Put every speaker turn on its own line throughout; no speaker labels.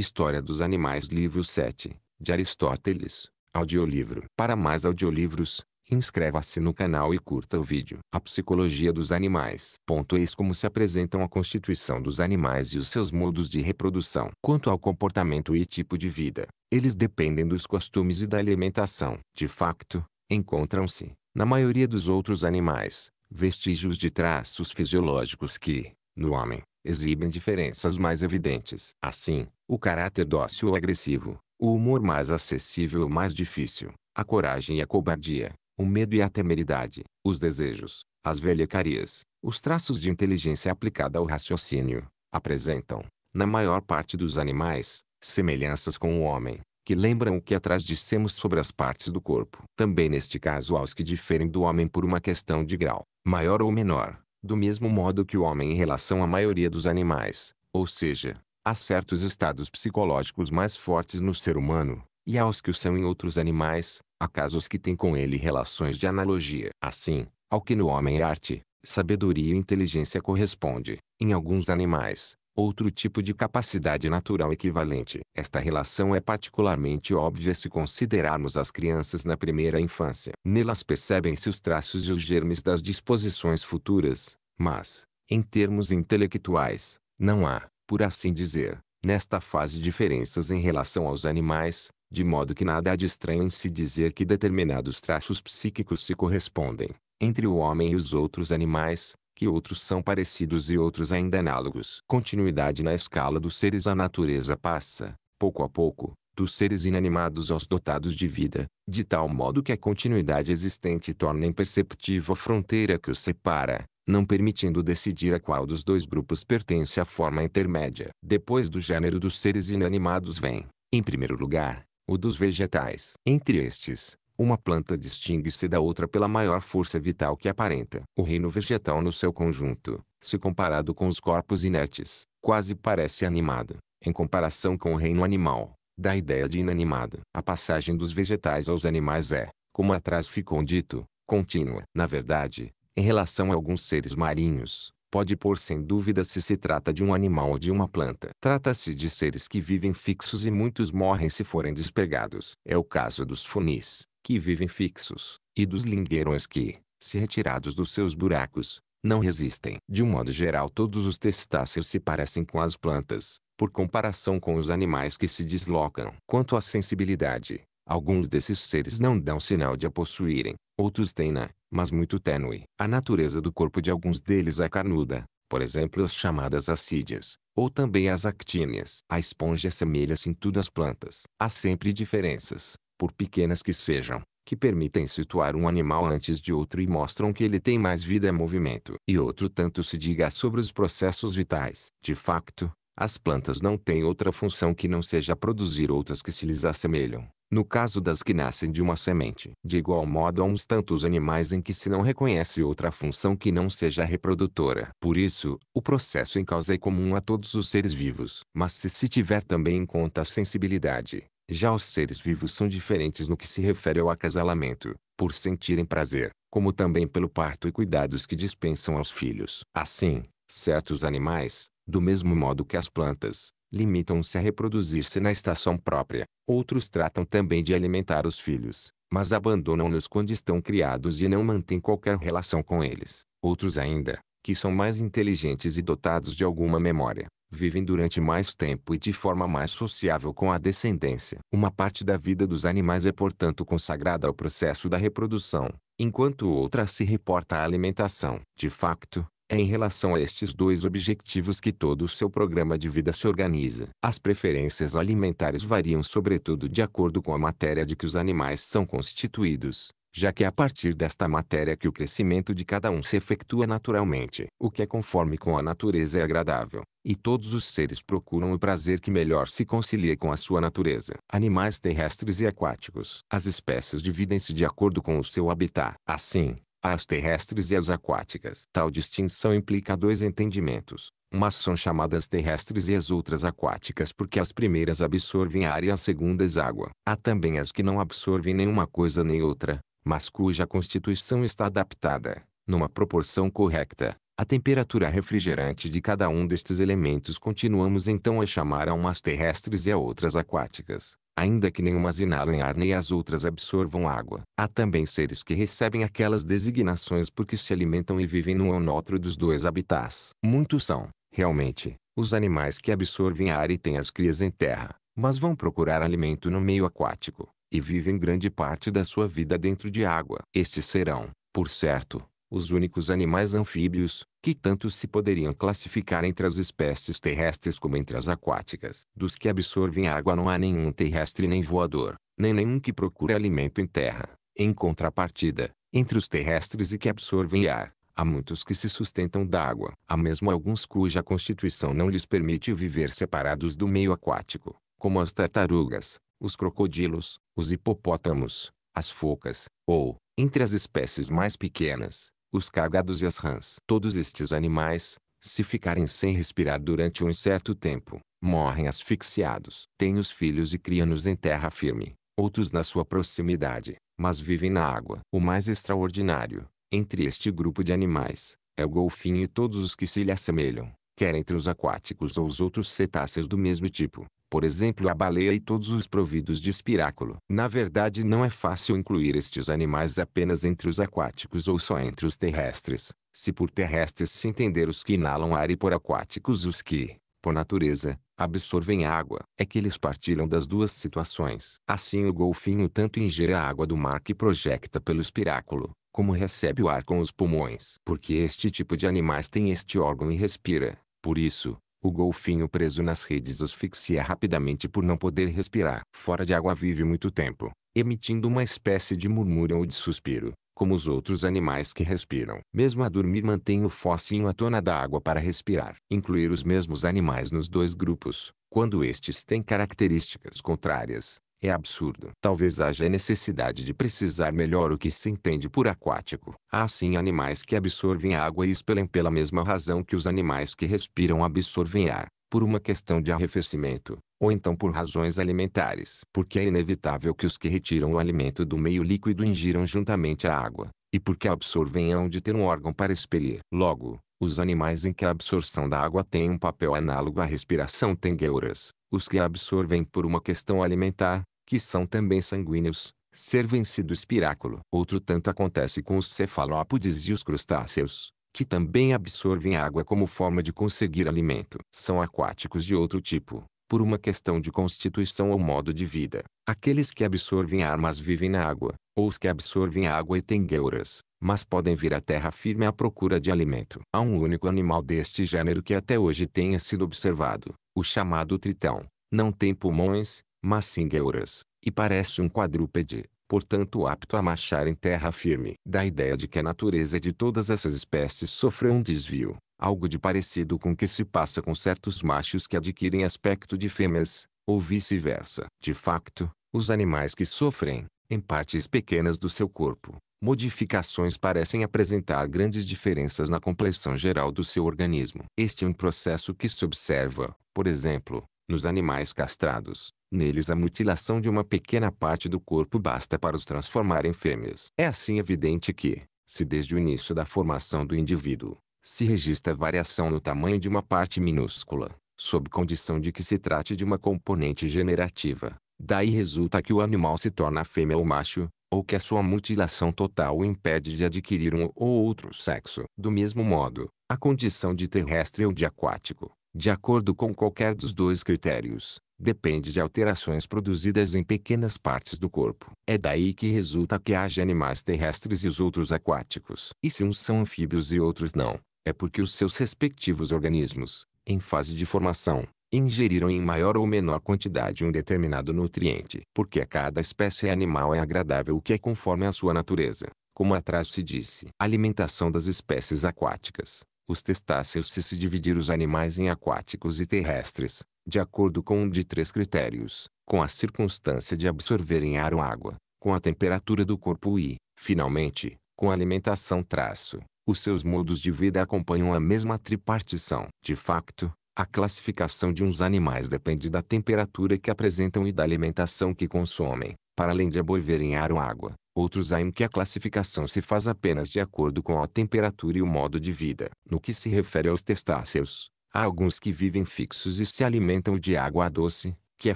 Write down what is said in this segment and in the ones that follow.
História dos Animais Livro 7, de Aristóteles, audiolivro. Para mais audiolivros, inscreva-se no canal e curta o vídeo. A Psicologia dos Animais. Ponto eis como se apresentam a constituição dos animais e os seus modos de reprodução. Quanto ao comportamento e tipo de vida, eles dependem dos costumes e da alimentação. De facto, encontram-se, na maioria dos outros animais, vestígios de traços fisiológicos que, no homem, exibem diferenças mais evidentes. Assim, o caráter dócil ou agressivo, o humor mais acessível ou mais difícil, a coragem e a cobardia, o medo e a temeridade, os desejos, as velhacarias, os traços de inteligência aplicada ao raciocínio, apresentam, na maior parte dos animais, semelhanças com o homem, que lembram o que atrás dissemos sobre as partes do corpo. Também neste caso há os que diferem do homem por uma questão de grau, maior ou menor, do mesmo modo que o homem em relação à maioria dos animais, ou seja, há certos estados psicológicos mais fortes no ser humano, e aos que o são em outros animais, há casos que têm com ele relações de analogia. Assim, ao que no homem é arte, sabedoria e inteligência corresponde, em alguns animais, outro tipo de capacidade natural equivalente. Esta relação é particularmente óbvia se considerarmos as crianças na primeira infância. Nelas percebem-se os traços e os germes das disposições futuras, mas, em termos intelectuais, não há, por assim dizer, nesta fase diferenças em relação aos animais, de modo que nada há de estranho em se dizer que determinados traços psíquicos se correspondem, entre o homem e os outros animais, que outros são parecidos e outros ainda análogos. Continuidade na escala dos seres a natureza passa, pouco a pouco, dos seres inanimados aos dotados de vida, de tal modo que a continuidade existente torna imperceptível a fronteira que os separa, não permitindo decidir a qual dos dois grupos pertence a forma intermédia. Depois do gênero dos seres inanimados vem, em primeiro lugar, o dos vegetais. Entre estes, uma planta distingue-se da outra pela maior força vital que aparenta. O reino vegetal no seu conjunto, se comparado com os corpos inertes, quase parece animado, em comparação com o reino animal, da ideia de inanimado. A passagem dos vegetais aos animais é, como atrás ficou dito, contínua. Na verdade, em relação a alguns seres marinhos, pode pôr sem dúvida se se trata de um animal ou de uma planta. Trata-se de seres que vivem fixos e muitos morrem se forem despegados. É o caso dos funis, que vivem fixos, e dos lingueirões que, se retirados dos seus buracos, não resistem. De um modo geral todos os testáceos se parecem com as plantas, por comparação com os animais que se deslocam. Quanto à sensibilidade, alguns desses seres não dão sinal de a possuírem, outros têm-na, mas muito tênue. A natureza do corpo de alguns deles é carnuda, por exemplo as chamadas acídias, ou também as actíneas. A esponja assemelha se em tudo às plantas. Há sempre diferenças, por pequenas que sejam, que permitem situar um animal antes de outro e mostram que ele tem mais vida e movimento. E outro tanto se diga sobre os processos vitais. De facto, as plantas não têm outra função que não seja produzir outras que se lhes assemelham no caso das que nascem de uma semente. De igual modo há uns tantos animais em que se não reconhece outra função que não seja reprodutora. Por isso, o processo em causa é comum a todos os seres vivos. Mas se se tiver também em conta a sensibilidade, já os seres vivos são diferentes no que se refere ao acasalamento, por sentirem prazer, como também pelo parto e cuidados que dispensam aos filhos. Assim, certos animais, do mesmo modo que as plantas, limitam-se a reproduzir-se na estação própria. Outros tratam também de alimentar os filhos, mas abandonam-nos quando estão criados e não mantêm qualquer relação com eles. Outros ainda, que são mais inteligentes e dotados de alguma memória, vivem durante mais tempo e de forma mais sociável com a descendência. Uma parte da vida dos animais é portanto consagrada ao processo da reprodução, enquanto outra se reporta à alimentação. De facto, é em relação a estes dois objetivos que todo o seu programa de vida se organiza. As preferências alimentares variam sobretudo de acordo com a matéria de que os animais são constituídos já que é a partir desta matéria que o crescimento de cada um se efetua naturalmente. O que é conforme com a natureza é agradável, e todos os seres procuram o prazer que melhor se concilia com a sua natureza. Animais terrestres e aquáticos. As espécies dividem-se de acordo com o seu habitat. Assim, as terrestres e as aquáticas. Tal distinção implica dois entendimentos. Umas são chamadas terrestres e as outras aquáticas porque as primeiras absorvem ar e as segundas água. Há também as que não absorvem nenhuma coisa nem outra, mas cuja constituição está adaptada, numa proporção correta, à temperatura refrigerante de cada um destes elementos. Continuamos então a chamar a umas terrestres e a outras aquáticas ainda que nenhumas inalem ar nem as outras absorvam água. Há também seres que recebem aquelas designações porque se alimentam e vivem no ou dos dois habitats. Muitos são, realmente, os animais que absorvem ar e têm as crias em terra, mas vão procurar alimento no meio aquático, e vivem grande parte da sua vida dentro de água. Estes serão, por certo, os únicos animais anfíbios, que tanto se poderiam classificar entre as espécies terrestres como entre as aquáticas. Dos que absorvem água não há nenhum terrestre nem voador, nem nenhum que procure alimento em terra. Em contrapartida, entre os terrestres e que absorvem ar, há muitos que se sustentam da água. Há mesmo alguns cuja constituição não lhes permite viver separados do meio aquático, como as tartarugas, os crocodilos, os hipopótamos, as focas, ou, entre as espécies mais pequenas, os cagados e as rãs. Todos estes animais, se ficarem sem respirar durante um certo tempo, morrem asfixiados. Tem os filhos e criam-nos em terra firme, outros na sua proximidade, mas vivem na água. O mais extraordinário, entre este grupo de animais, é o golfinho e todos os que se lhe assemelham, quer entre os aquáticos ou os outros cetáceos do mesmo tipo por exemplo a baleia e todos os providos de espiráculo. Na verdade não é fácil incluir estes animais apenas entre os aquáticos ou só entre os terrestres, se por terrestres se entender os que inalam ar e por aquáticos os que, por natureza, absorvem água. É que eles partilham das duas situações. Assim o golfinho tanto ingere a água do mar que projecta pelo espiráculo, como recebe o ar com os pulmões. Porque este tipo de animais tem este órgão e respira. Por isso, o golfinho preso nas redes asfixia rapidamente por não poder respirar. Fora de água vive muito tempo, emitindo uma espécie de murmúrio ou de suspiro, como os outros animais que respiram. Mesmo a dormir mantém o focinho à tona da água para respirar. Incluir os mesmos animais nos dois grupos, quando estes têm características contrárias, é absurdo. Talvez haja necessidade de precisar melhor o que se entende por aquático. Há sim animais que absorvem água e expelem pela mesma razão que os animais que respiram absorvem ar, por uma questão de arrefecimento, ou então por razões alimentares. Porque é inevitável que os que retiram o alimento do meio líquido ingiram juntamente a água, e porque absorvem hão de ter um órgão para expelir. Logo, os animais em que a absorção da água tem um papel análogo à respiração têm gueuras. Os que a absorvem por uma questão alimentar, que são também sanguíneos, servem-se do espiráculo. Outro tanto acontece com os cefalópodes e os crustáceos, que também absorvem água como forma de conseguir alimento. São aquáticos de outro tipo, por uma questão de constituição ou modo de vida. Aqueles que absorvem ar mas vivem na água, ou os que absorvem água e têm gueuras, mas podem vir à terra firme à procura de alimento. Há um único animal deste gênero que até hoje tenha sido observado, o chamado tritão. Não tem pulmões, mas sem gueuras, e parece um quadrúpede, portanto apto a marchar em terra firme. Da ideia de que a natureza de todas essas espécies sofreu um desvio, algo de parecido com o que se passa com certos machos que adquirem aspecto de fêmeas, ou vice-versa. De facto, os animais que sofrem, em partes pequenas do seu corpo, modificações parecem apresentar grandes diferenças na complexão geral do seu organismo. Este é um processo que se observa, por exemplo, nos animais castrados, Neles a mutilação de uma pequena parte do corpo basta para os transformar em fêmeas. É assim evidente que, se desde o início da formação do indivíduo, se registra variação no tamanho de uma parte minúscula, sob condição de que se trate de uma componente generativa, daí resulta que o animal se torna fêmea ou macho, ou que a sua mutilação total o impede de adquirir um ou outro sexo. Do mesmo modo, a condição de terrestre ou de aquático, de acordo com qualquer dos dois critérios, depende de alterações produzidas em pequenas partes do corpo. É daí que resulta que haja animais terrestres e os outros aquáticos. E se uns são anfíbios e outros não, é porque os seus respectivos organismos, em fase de formação, ingeriram em maior ou menor quantidade um determinado nutriente. Porque a cada espécie animal é agradável o que é conforme a sua natureza. Como atrás se disse, alimentação das espécies aquáticas. Os testáceos se se dividir os animais em aquáticos e terrestres, de acordo com um de três critérios, com a circunstância de absorverem ar ou água, com a temperatura do corpo e, finalmente, com a alimentação traço. Os seus modos de vida acompanham a mesma tripartição. De facto, a classificação de uns animais depende da temperatura que apresentam e da alimentação que consomem, para além de absorverem ar ou água. Outros há em que a classificação se faz apenas de acordo com a temperatura e o modo de vida. No que se refere aos testáceos, Há alguns que vivem fixos e se alimentam de água doce, que é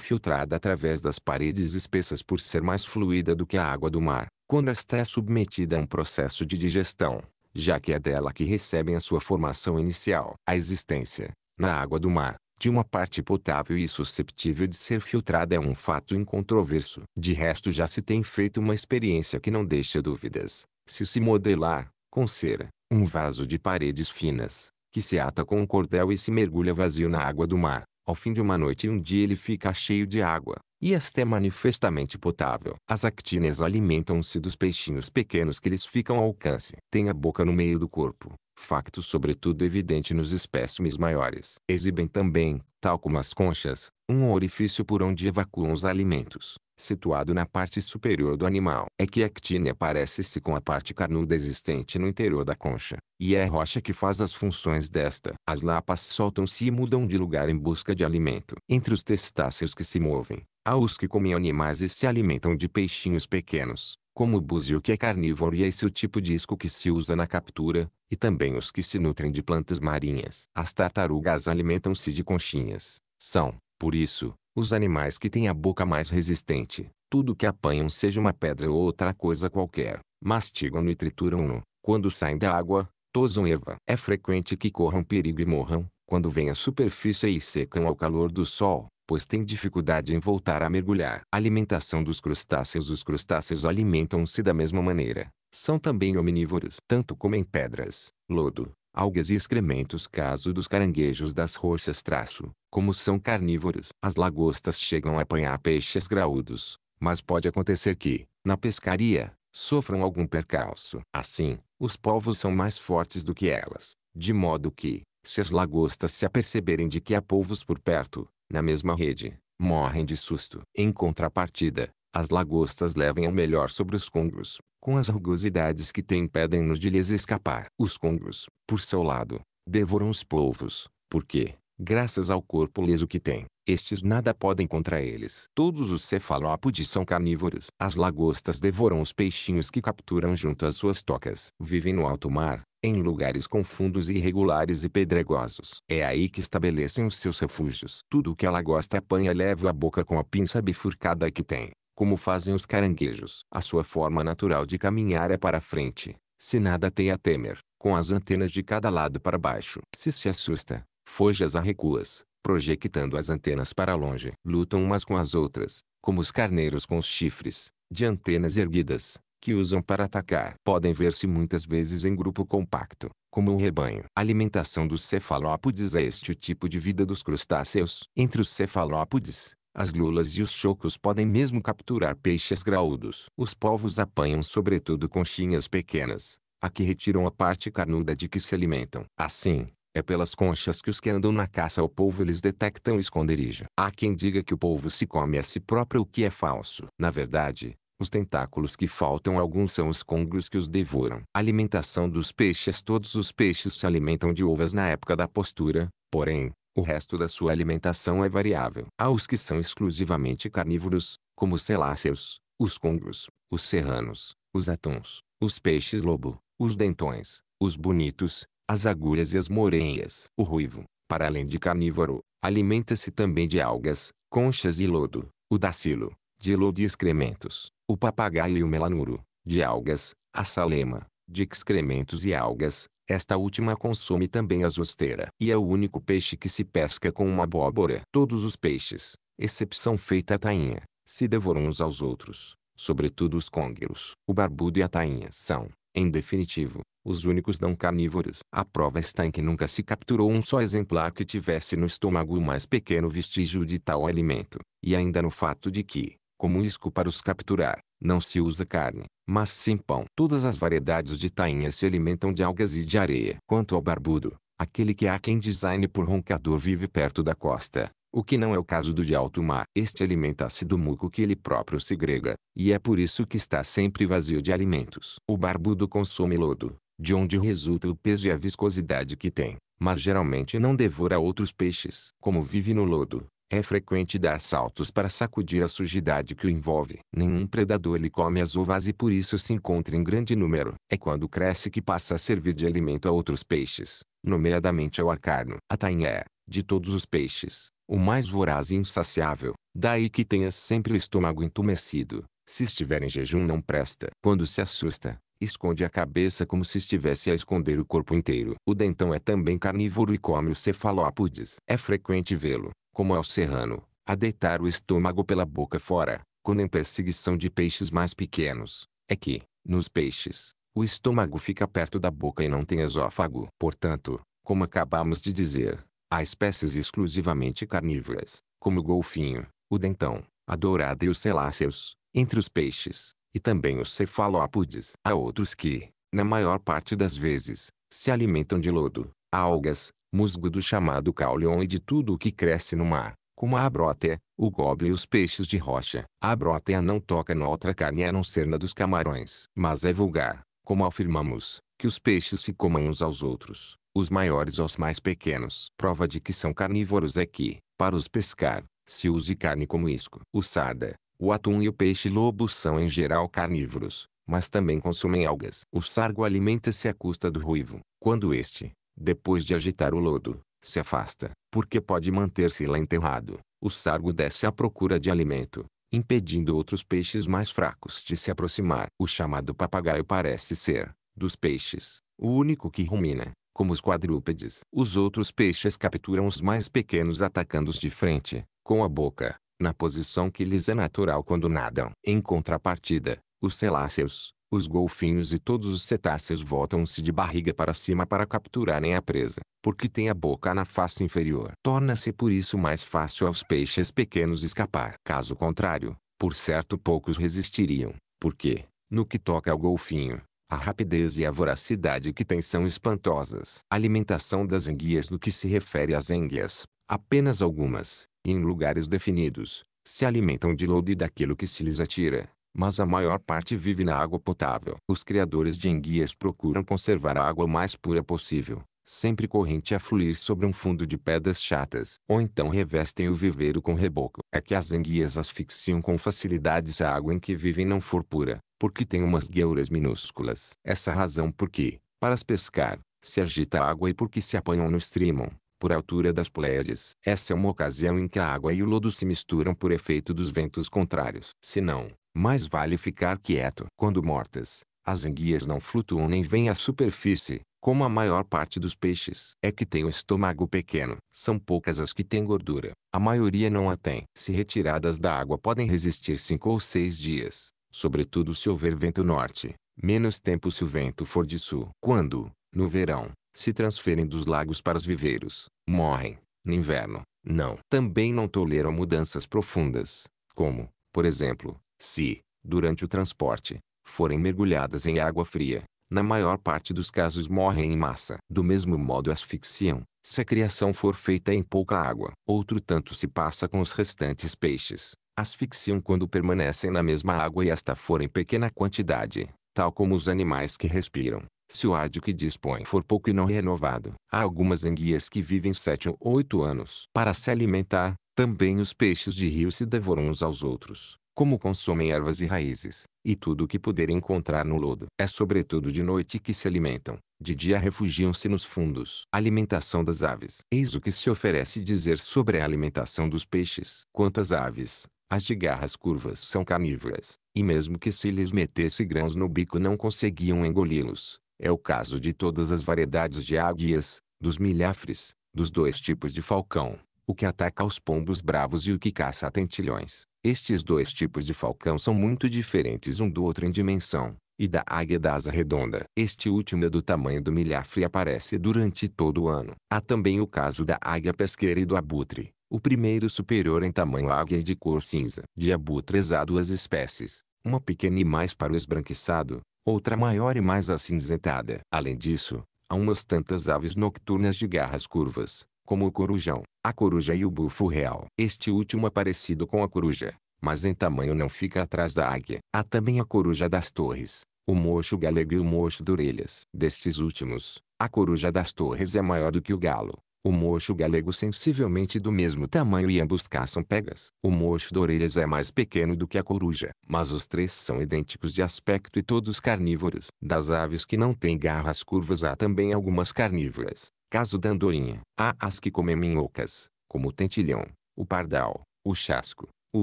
filtrada através das paredes espessas por ser mais fluida do que a água do mar, quando esta é submetida a um processo de digestão, já que é dela que recebem a sua formação inicial. A existência, na água do mar, de uma parte potável e susceptível de ser filtrada é um fato incontroverso. De resto já se tem feito uma experiência que não deixa dúvidas. Se se modelar, com cera, um vaso de paredes finas, que se ata com um cordel e se mergulha vazio na água do mar. Ao fim de uma noite e um dia ele fica cheio de água, e esta é manifestamente potável. As actinas alimentam-se dos peixinhos pequenos que lhes ficam ao alcance. Tem a boca no meio do corpo, facto sobretudo evidente nos espécimes maiores. Exibem também, tal como as conchas, um orifício por onde evacuam os alimentos, situado na parte superior do animal. É que a actínia parece-se com a parte carnuda existente no interior da concha, e é a rocha que faz as funções desta. As lapas soltam-se e mudam de lugar em busca de alimento. Entre os testáceos que se movem, há os que comem animais e se alimentam de peixinhos pequenos como o búzio que é carnívoro e é esse o tipo de isco que se usa na captura, e também os que se nutrem de plantas marinhas. As tartarugas alimentam-se de conchinhas. São, por isso, os animais que têm a boca mais resistente. Tudo que apanham seja uma pedra ou outra coisa qualquer, mastigam-no e trituram-no. Quando saem da água, tosam erva. É frequente que corram perigo e morram, quando vêm à superfície e secam ao calor do sol pois tem dificuldade em voltar a mergulhar. Alimentação dos crustáceos Os crustáceos alimentam-se da mesma maneira. São também omnívoros. Tanto comem pedras, lodo, algas e excrementos caso dos caranguejos das rochas traço, como são carnívoros. As lagostas chegam a apanhar peixes graúdos, mas pode acontecer que, na pescaria, sofram algum percalço. Assim, os povos são mais fortes do que elas, de modo que, se as lagostas se aperceberem de que há povos por perto, na mesma rede, morrem de susto. Em contrapartida, as lagostas levam o melhor sobre os congos, com as rugosidades que têm impedem-nos de lhes escapar. Os congos, por seu lado, devoram os polvos, porque, graças ao corpo liso que têm, estes nada podem contra eles. Todos os cefalópodes são carnívoros. As lagostas devoram os peixinhos que capturam junto às suas tocas. Vivem no alto mar, em lugares com fundos irregulares e pedregosos. É aí que estabelecem os seus refúgios. Tudo o que ela gosta apanha e leva a boca com a pinça bifurcada que tem, como fazem os caranguejos. A sua forma natural de caminhar é para frente, se nada tem a temer, com as antenas de cada lado para baixo. Se se assusta, foge a recuas, projectando as antenas para longe. Lutam umas com as outras, como os carneiros com os chifres, de antenas erguidas, que usam para atacar. Podem ver-se muitas vezes em grupo compacto, como um rebanho. A alimentação dos cefalópodes é este o tipo de vida dos crustáceos. Entre os cefalópodes, as lulas e os chocos podem mesmo capturar peixes graúdos. Os povos apanham sobretudo conchinhas pequenas, a que retiram a parte carnuda de que se alimentam. Assim, é pelas conchas que os que andam na caça ao polvo eles detectam esconderijo. Há quem diga que o polvo se come a si próprio o que é falso. Na verdade, os tentáculos que faltam alguns são os congros que os devoram. Alimentação dos peixes Todos os peixes se alimentam de uvas na época da postura, porém, o resto da sua alimentação é variável. Há os que são exclusivamente carnívoros, como os celáceos, os congros, os serranos, os atuns, os peixes-lobo, os dentões, os bonitos, as agulhas e as moreias. O ruivo, para além de carnívoro, alimenta-se também de algas, conchas e lodo, o dacilo, de lodo e excrementos. O papagaio e o melanuro, de algas, a salema, de excrementos e algas, esta última consome também a zosteira. E é o único peixe que se pesca com uma abóbora. Todos os peixes, excepção feita a tainha, se devoram uns aos outros, sobretudo os cóngueros. O barbudo e a tainha são, em definitivo, os únicos não carnívoros. A prova está em que nunca se capturou um só exemplar que tivesse no estômago o mais pequeno vestígio de tal alimento, e ainda no fato de que, como isco para os capturar. Não se usa carne, mas sim pão. Todas as variedades de tainhas se alimentam de algas e de areia. Quanto ao barbudo, aquele que há quem design por roncador vive perto da costa, o que não é o caso do de alto mar. Este alimenta-se do muco que ele próprio segrega, e é por isso que está sempre vazio de alimentos. O barbudo consome lodo, de onde resulta o peso e a viscosidade que tem, mas geralmente não devora outros peixes. Como vive no lodo, é frequente dar saltos para sacudir a sujidade que o envolve. Nenhum predador lhe come as ovas e por isso se encontra em grande número. É quando cresce que passa a servir de alimento a outros peixes, nomeadamente ao arcarno. A tainha é, de todos os peixes, o mais voraz e insaciável. Daí que tenhas sempre o estômago entumecido. Se estiver em jejum não presta. Quando se assusta, esconde a cabeça como se estivesse a esconder o corpo inteiro. O dentão é também carnívoro e come os cefalópodes. É frequente vê-lo, como ao serrano, a deitar o estômago pela boca fora, quando em perseguição de peixes mais pequenos, é que, nos peixes, o estômago fica perto da boca e não tem esófago. Portanto, como acabamos de dizer, há espécies exclusivamente carnívoras, como o golfinho, o dentão, a dourada e os celáceos, entre os peixes, e também os cefalópodes. Há outros que, na maior parte das vezes, se alimentam de lodo, algas, musgo do chamado caulion e de tudo o que cresce no mar, como a abrótea, o goble e os peixes de rocha. A abrótea não toca noutra carne a não ser na dos camarões. Mas é vulgar, como afirmamos, que os peixes se comam uns aos outros, os maiores aos mais pequenos. Prova de que são carnívoros é que, para os pescar, se use carne como isco. O sarda, o atum e o peixe-lobo são em geral carnívoros, mas também consumem algas. O sargo alimenta-se à custa do ruivo. Quando este, depois de agitar o lodo, se afasta, porque pode manter-se lá enterrado. O sargo desce à procura de alimento, impedindo outros peixes mais fracos de se aproximar. O chamado papagaio parece ser, dos peixes, o único que rumina, como os quadrúpedes. Os outros peixes capturam os mais pequenos atacando-os de frente, com a boca, na posição que lhes é natural quando nadam. Em contrapartida, os celáceos, os golfinhos e todos os cetáceos voltam-se de barriga para cima para capturarem a presa, porque tem a boca na face inferior. Torna-se por isso mais fácil aos peixes pequenos escapar. Caso contrário, por certo poucos resistiriam, porque, no que toca ao golfinho, a rapidez e a voracidade que tem são espantosas. Alimentação das enguias No que se refere às enguias, apenas algumas, em lugares definidos, se alimentam de lodo e daquilo que se lhes atira mas a maior parte vive na água potável. Os criadores de enguias procuram conservar a água mais pura possível, sempre corrente a fluir sobre um fundo de pedras chatas, ou então revestem o viveiro com reboco. É que as enguias asfixiam com facilidade se a água em que vivem não for pura, porque tem umas gueuras minúsculas. Essa razão porque, para as pescar, se agita a água e porque se apanham no estrimo por altura das pleiades. Essa é uma ocasião em que a água e o lodo se misturam por efeito dos ventos contrários. Se não, mais vale ficar quieto. Quando mortas, as enguias não flutuam nem vêm à superfície, como a maior parte dos peixes. É que tem o estômago pequeno. São poucas as que têm gordura. A maioria não a tem. Se retiradas da água podem resistir cinco ou seis dias, sobretudo se houver vento norte. Menos tempo se o vento for de sul. Quando, no verão, se transferem dos lagos para os viveiros, morrem. No inverno, não. Também não toleram mudanças profundas, como, por exemplo, se, durante o transporte, forem mergulhadas em água fria, na maior parte dos casos morrem em massa. Do mesmo modo asfixiam, se a criação for feita em pouca água. Outro tanto se passa com os restantes peixes. Asfixiam quando permanecem na mesma água e esta for em pequena quantidade, tal como os animais que respiram. Se o ar de que dispõem for pouco e não renovado, há algumas anguias que vivem sete ou oito anos. Para se alimentar, também os peixes de rio se devoram uns aos outros como consomem ervas e raízes, e tudo o que puderem encontrar no lodo. É sobretudo de noite que se alimentam, de dia refugiam-se nos fundos. Alimentação das aves. Eis o que se oferece dizer sobre a alimentação dos peixes. Quanto às aves, as de garras curvas são carnívoras, e mesmo que se lhes metesse grãos no bico não conseguiam engoli-los. É o caso de todas as variedades de águias, dos milhafres, dos dois tipos de falcão, o que ataca os pombos bravos e o que caça tentilhões. Estes dois tipos de falcão são muito diferentes um do outro em dimensão, e da águia da asa redonda. Este último é do tamanho do milhafre e aparece durante todo o ano. Há também o caso da águia pesqueira e do abutre. O primeiro superior em tamanho à águia e de cor cinza. De abutres há duas espécies, uma pequena e mais para o esbranquiçado, outra maior e mais acinzentada. Além disso, há umas tantas aves nocturnas de garras curvas, como o corujão, a coruja e o bufo real. Este último é parecido com a coruja, mas em tamanho não fica atrás da águia. Há também a coruja das torres, o mocho galego e o mocho de orelhas. Destes últimos, a coruja das torres é maior do que o galo. O mocho galego sensivelmente do mesmo tamanho e ambos caçam pegas. O mocho de orelhas é mais pequeno do que a coruja, mas os três são idênticos de aspecto e todos carnívoros. Das aves que não têm garras curvas há também algumas carnívoras, Caso da andorinha, há as que comem minhocas, como o tentilhão, o pardal, o chasco, o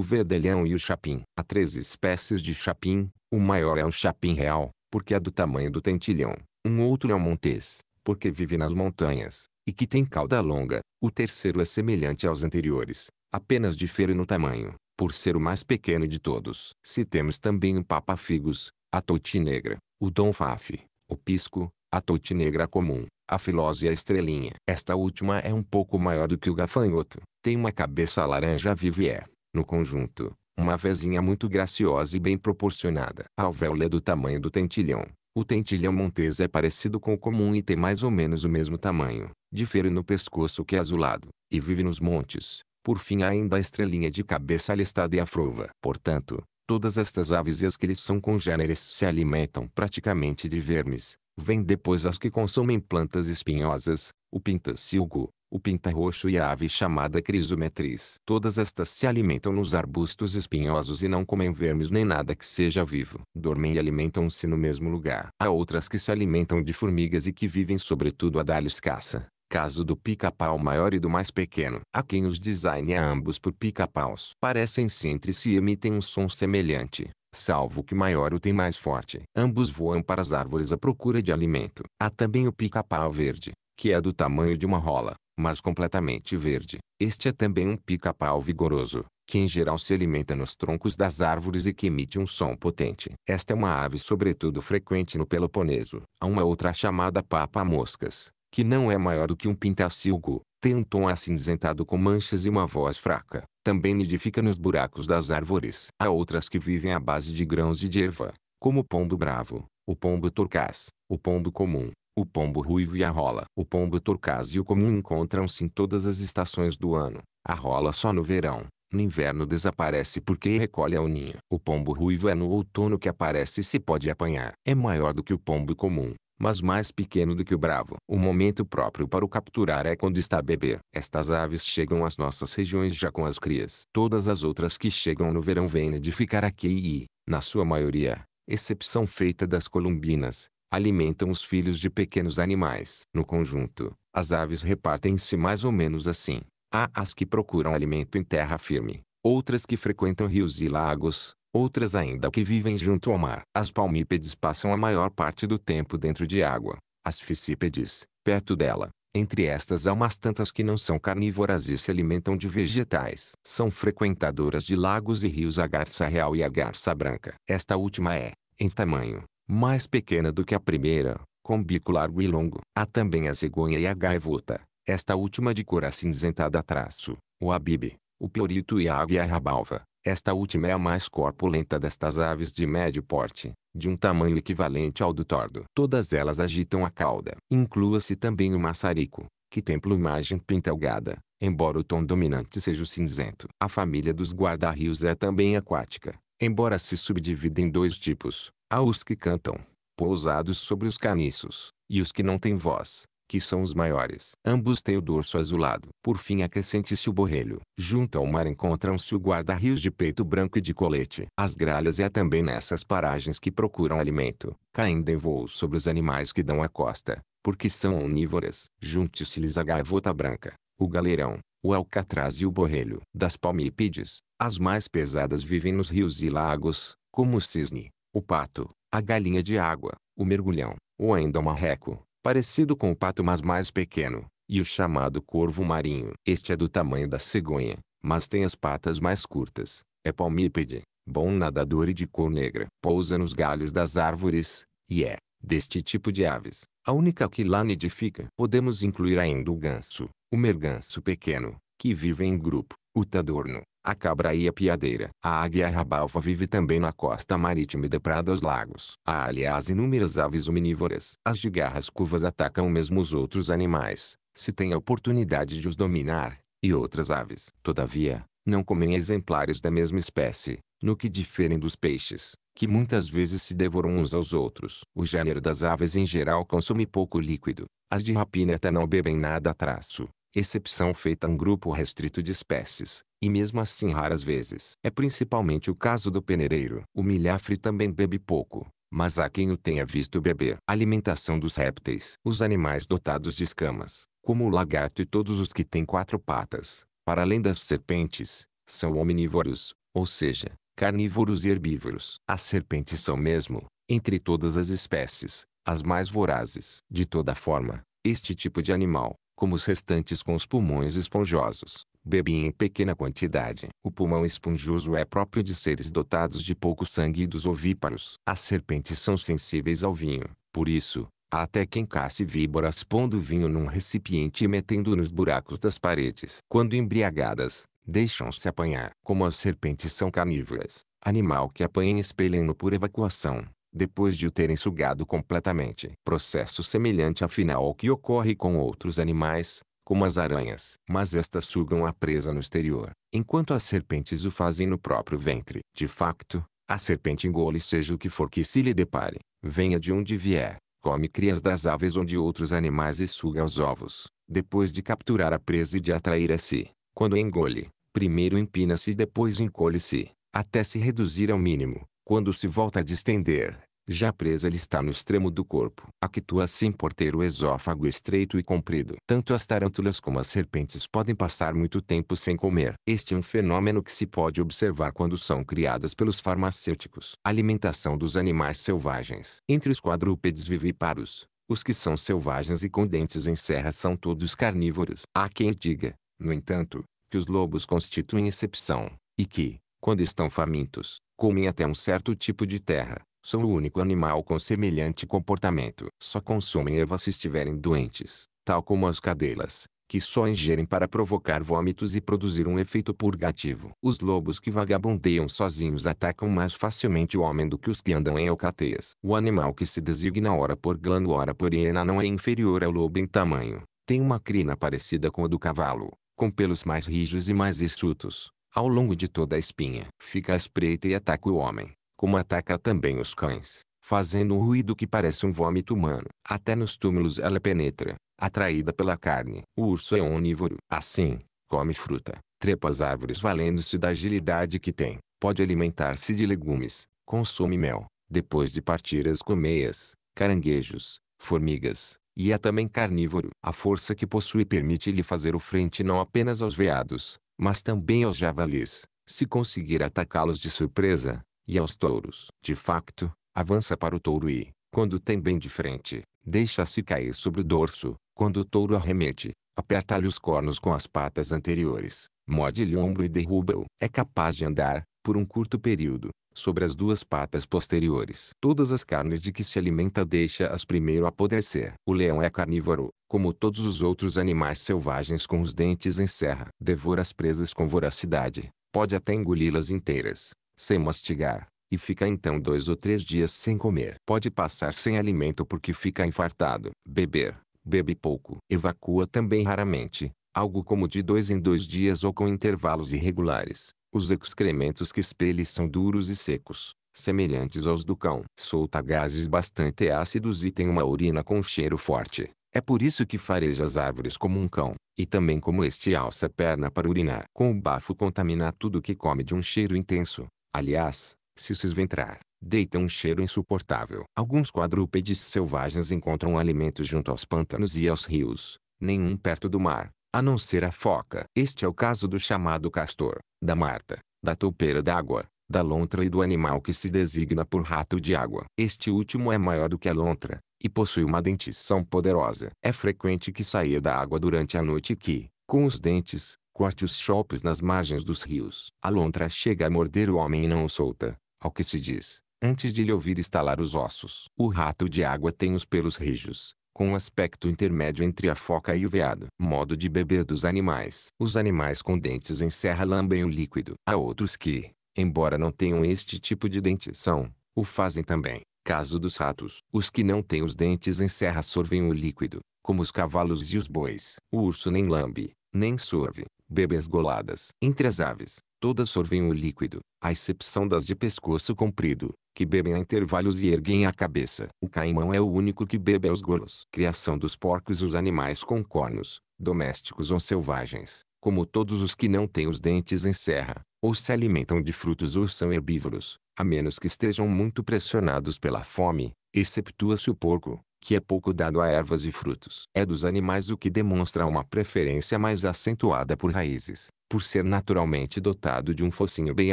verdelhão e o chapim. Há três espécies de chapim, o maior é o chapim real, porque é do tamanho do tentilhão. Um outro é o montês, porque vive nas montanhas, e que tem cauda longa. O terceiro é semelhante aos anteriores, apenas difere no tamanho, por ser o mais pequeno de todos. Citemos também o papa-figos, a toti negra, o fafe o pisco, a toite negra comum, a filose e a estrelinha. Esta última é um pouco maior do que o gafanhoto, tem uma cabeça laranja viva e é, no conjunto, uma vezinha muito graciosa e bem proporcionada. A alvéola é do tamanho do tentilhão. O tentilhão montês é parecido com o comum e tem mais ou menos o mesmo tamanho. Difere no pescoço que é azulado, e vive nos montes. Por fim há ainda a estrelinha de cabeça alistada e a frova. Portanto, todas estas aves e as que lhes são congêneres se alimentam praticamente de vermes, vem depois as que consomem plantas espinhosas, o pintacilgo, o pintarroxo e a ave chamada crisometriz. Todas estas se alimentam nos arbustos espinhosos e não comem vermes nem nada que seja vivo. Dormem e alimentam-se no mesmo lugar. Há outras que se alimentam de formigas e que vivem sobretudo a dar-lhes caça. Caso do pica-pau maior e do mais pequeno. Há quem os designe a ambos por pica-paus. Parecem-se entre si e emitem um som semelhante salvo que maior o tem mais forte. Ambos voam para as árvores à procura de alimento. Há também o pica-pau verde, que é do tamanho de uma rola, mas completamente verde. Este é também um pica-pau vigoroso, que em geral se alimenta nos troncos das árvores e que emite um som potente. Esta é uma ave sobretudo frequente no Peloponeso. Há uma outra chamada papa-moscas, que não é maior do que um pintacilgo, tem um tom acinzentado com manchas e uma voz fraca. Também nidifica nos buracos das árvores. Há outras que vivem à base de grãos e de erva, como o pombo bravo, o pombo torcaz, o pombo comum, o pombo ruivo e a rola. O pombo torcaz e o comum encontram-se em todas as estações do ano. A rola só no verão. No inverno desaparece porque recolhe ao ninho. O pombo ruivo é no outono que aparece e se pode apanhar. É maior do que o pombo comum mas mais pequeno do que o bravo. O momento próprio para o capturar é quando está a beber. Estas aves chegam às nossas regiões já com as crias. Todas as outras que chegam no verão vêm de ficar aqui e, na sua maioria, exceção feita das columbinas, alimentam os filhos de pequenos animais. No conjunto, as aves repartem-se mais ou menos assim. Há as que procuram alimento em terra firme, outras que frequentam rios e lagos, Outras ainda que vivem junto ao mar. As palmípedes passam a maior parte do tempo dentro de água. As fissípedes, perto dela. Entre estas há umas tantas que não são carnívoras e se alimentam de vegetais. São frequentadoras de lagos e rios a garça real e a garça branca. Esta última é, em tamanho, mais pequena do que a primeira, com bico largo e longo. Há também a cegonha e a gaivota, esta última de cor acinzentada traço, o abibe, o peorito e a águia rabalva. Esta última é a mais corpulenta destas aves de médio porte, de um tamanho equivalente ao do tordo. Todas elas agitam a cauda. Inclua-se também o maçarico, que tem plumagem pintalgada, embora o tom dominante seja o cinzento. A família dos guarda-rios é também aquática, embora se subdivida em dois tipos. Há os que cantam, pousados sobre os caniços, e os que não têm voz, que são os maiores. Ambos têm o dorso azulado. Por fim acrescente-se o borrelho. Junto ao mar encontram-se o guarda-rios de peito branco e de colete. As gralhas é também nessas paragens que procuram alimento, caindo em voo sobre os animais que dão à costa, porque são onívoras. Junte-se-lhes a gaivota branca, o galeirão, o alcatraz e o borrelho. Das palmípedes, as mais pesadas vivem nos rios e lagos, como o cisne, o pato, a galinha de água, o mergulhão, ou ainda o marreco parecido com o pato mas mais pequeno, e o chamado corvo marinho. Este é do tamanho da cegonha, mas tem as patas mais curtas, é palmípede, bom nadador e de cor negra. Pousa nos galhos das árvores, e é, deste tipo de aves, a única que lá nidifica. Podemos incluir ainda o ganso, o merganso pequeno, que vive em grupo, o tadorno, a cabra e a piadeira. A águia rabalfa vive também na costa marítima e de prados lagos. Há aliás inúmeras aves hominívoras. As gigarras curvas atacam mesmo os outros animais, se tem a oportunidade de os dominar, e outras aves. Todavia, não comem exemplares da mesma espécie, no que diferem dos peixes, que muitas vezes se devoram uns aos outros. O gênero das aves em geral consome pouco líquido. As de rapina até não bebem nada traço excepção feita a um grupo restrito de espécies, e mesmo assim raras vezes. É principalmente o caso do penereiro. O milhafre também bebe pouco, mas há quem o tenha visto beber. Alimentação dos répteis. Os animais dotados de escamas, como o lagarto e todos os que têm quatro patas, para além das serpentes, são omnívoros, ou seja, carnívoros e herbívoros. As serpentes são mesmo, entre todas as espécies, as mais vorazes. De toda forma, este tipo de animal, como os restantes com os pulmões esponjosos. Bebi em pequena quantidade. O pulmão esponjoso é próprio de seres dotados de pouco sangue e dos ovíparos. As serpentes são sensíveis ao vinho. Por isso, há até quem caça víboras pondo vinho num recipiente e metendo nos buracos das paredes. Quando embriagadas, deixam-se apanhar. Como as serpentes são carnívoras, animal que apanha espelham-no por evacuação depois de o terem sugado completamente. Processo semelhante afinal ao que ocorre com outros animais, como as aranhas. Mas estas sugam a presa no exterior, enquanto as serpentes o fazem no próprio ventre. De facto, a serpente engole seja o que for que se lhe depare, venha de onde vier, come crias das aves ou de outros animais e suga os ovos, depois de capturar a presa e de atrair a si. Quando engole, primeiro empina-se e depois encolhe-se, até se reduzir ao mínimo. Quando se volta a distender, já presa ele está no extremo do corpo. Actua assim por ter o esófago estreito e comprido. Tanto as tarântulas como as serpentes podem passar muito tempo sem comer. Este é um fenômeno que se pode observar quando são criadas pelos farmacêuticos. Alimentação dos animais selvagens. Entre os quadrúpedes vivíparos, os que são selvagens e com dentes em serra são todos carnívoros. Há quem diga, no entanto, que os lobos constituem exceção, e que, quando estão famintos, comem até um certo tipo de terra. São o único animal com semelhante comportamento. Só consomem erva se estiverem doentes, tal como as cadelas, que só ingerem para provocar vômitos e produzir um efeito purgativo. Os lobos que vagabundeiam sozinhos atacam mais facilmente o homem do que os que andam em alcateias. O animal que se designa ora por glano ora por hiena não é inferior ao lobo em tamanho. Tem uma crina parecida com a do cavalo, com pelos mais rijos e mais hirsutos ao longo de toda a espinha. Fica à espreita e ataca o homem, como ataca também os cães, fazendo um ruído que parece um vômito humano. Até nos túmulos ela penetra, atraída pela carne. O urso é onívoro. Assim, come fruta, trepa as árvores valendo-se da agilidade que tem, pode alimentar-se de legumes, consome mel, depois de partir as colmeias, caranguejos, formigas, e é também carnívoro. A força que possui permite-lhe fazer o frente não apenas aos veados, mas também aos javalis, se conseguir atacá-los de surpresa, e aos touros. De facto, avança para o touro e, quando tem bem de frente, deixa-se cair sobre o dorso, quando o touro arremete, aperta-lhe os cornos com as patas anteriores, morde-lhe o ombro e derruba-o. É capaz de andar, por um curto período, sobre as duas patas posteriores. Todas as carnes de que se alimenta deixa-as primeiro apodrecer. O leão é carnívoro, como todos os outros animais selvagens com os dentes em serra. Devora as presas com voracidade, pode até engoli-las inteiras, sem mastigar, e fica então dois ou três dias sem comer. Pode passar sem alimento porque fica infartado. Beber, bebe pouco. Evacua também raramente, algo como de dois em dois dias ou com intervalos irregulares. Os excrementos que espelhe são duros e secos, semelhantes aos do cão. Solta gases bastante ácidos e tem uma urina com cheiro forte. É por isso que fareja as árvores como um cão, e também como este alça a perna para urinar. Com o bafo contamina tudo que come de um cheiro intenso. Aliás, se se esventrar, deita um cheiro insuportável. Alguns quadrúpedes selvagens encontram alimento junto aos pântanos e aos rios, nenhum perto do mar a não ser a foca. Este é o caso do chamado castor, da marta, da toupeira d'água, da lontra e do animal que se designa por rato de água. Este último é maior do que a lontra, e possui uma dentição poderosa. É frequente que saia da água durante a noite e que, com os dentes, corte os chopes nas margens dos rios. A lontra chega a morder o homem e não o solta, ao que se diz, antes de lhe ouvir estalar os ossos. O rato de água tem os pelos rijos, com um aspecto intermédio entre a foca e o veado. Modo de beber dos animais. Os animais com dentes em serra lambem o líquido. Há outros que, embora não tenham este tipo de dentição, o fazem também. Caso dos ratos. Os que não têm os dentes em serra sorvem o líquido, como os cavalos e os bois. O urso nem lambe, nem sorve. Bebes goladas. Entre as aves, todas sorvem o líquido, à exceção das de pescoço comprido, que bebem a intervalos e erguem a cabeça. O caimão é o único que bebe aos golos. Criação dos porcos Os animais com cornos, domésticos ou selvagens, como todos os que não têm os dentes em serra, ou se alimentam de frutos ou são herbívoros, a menos que estejam muito pressionados pela fome, exceptua-se o porco, que é pouco dado a ervas e frutos. É dos animais o que demonstra uma preferência mais acentuada por raízes, por ser naturalmente dotado de um focinho bem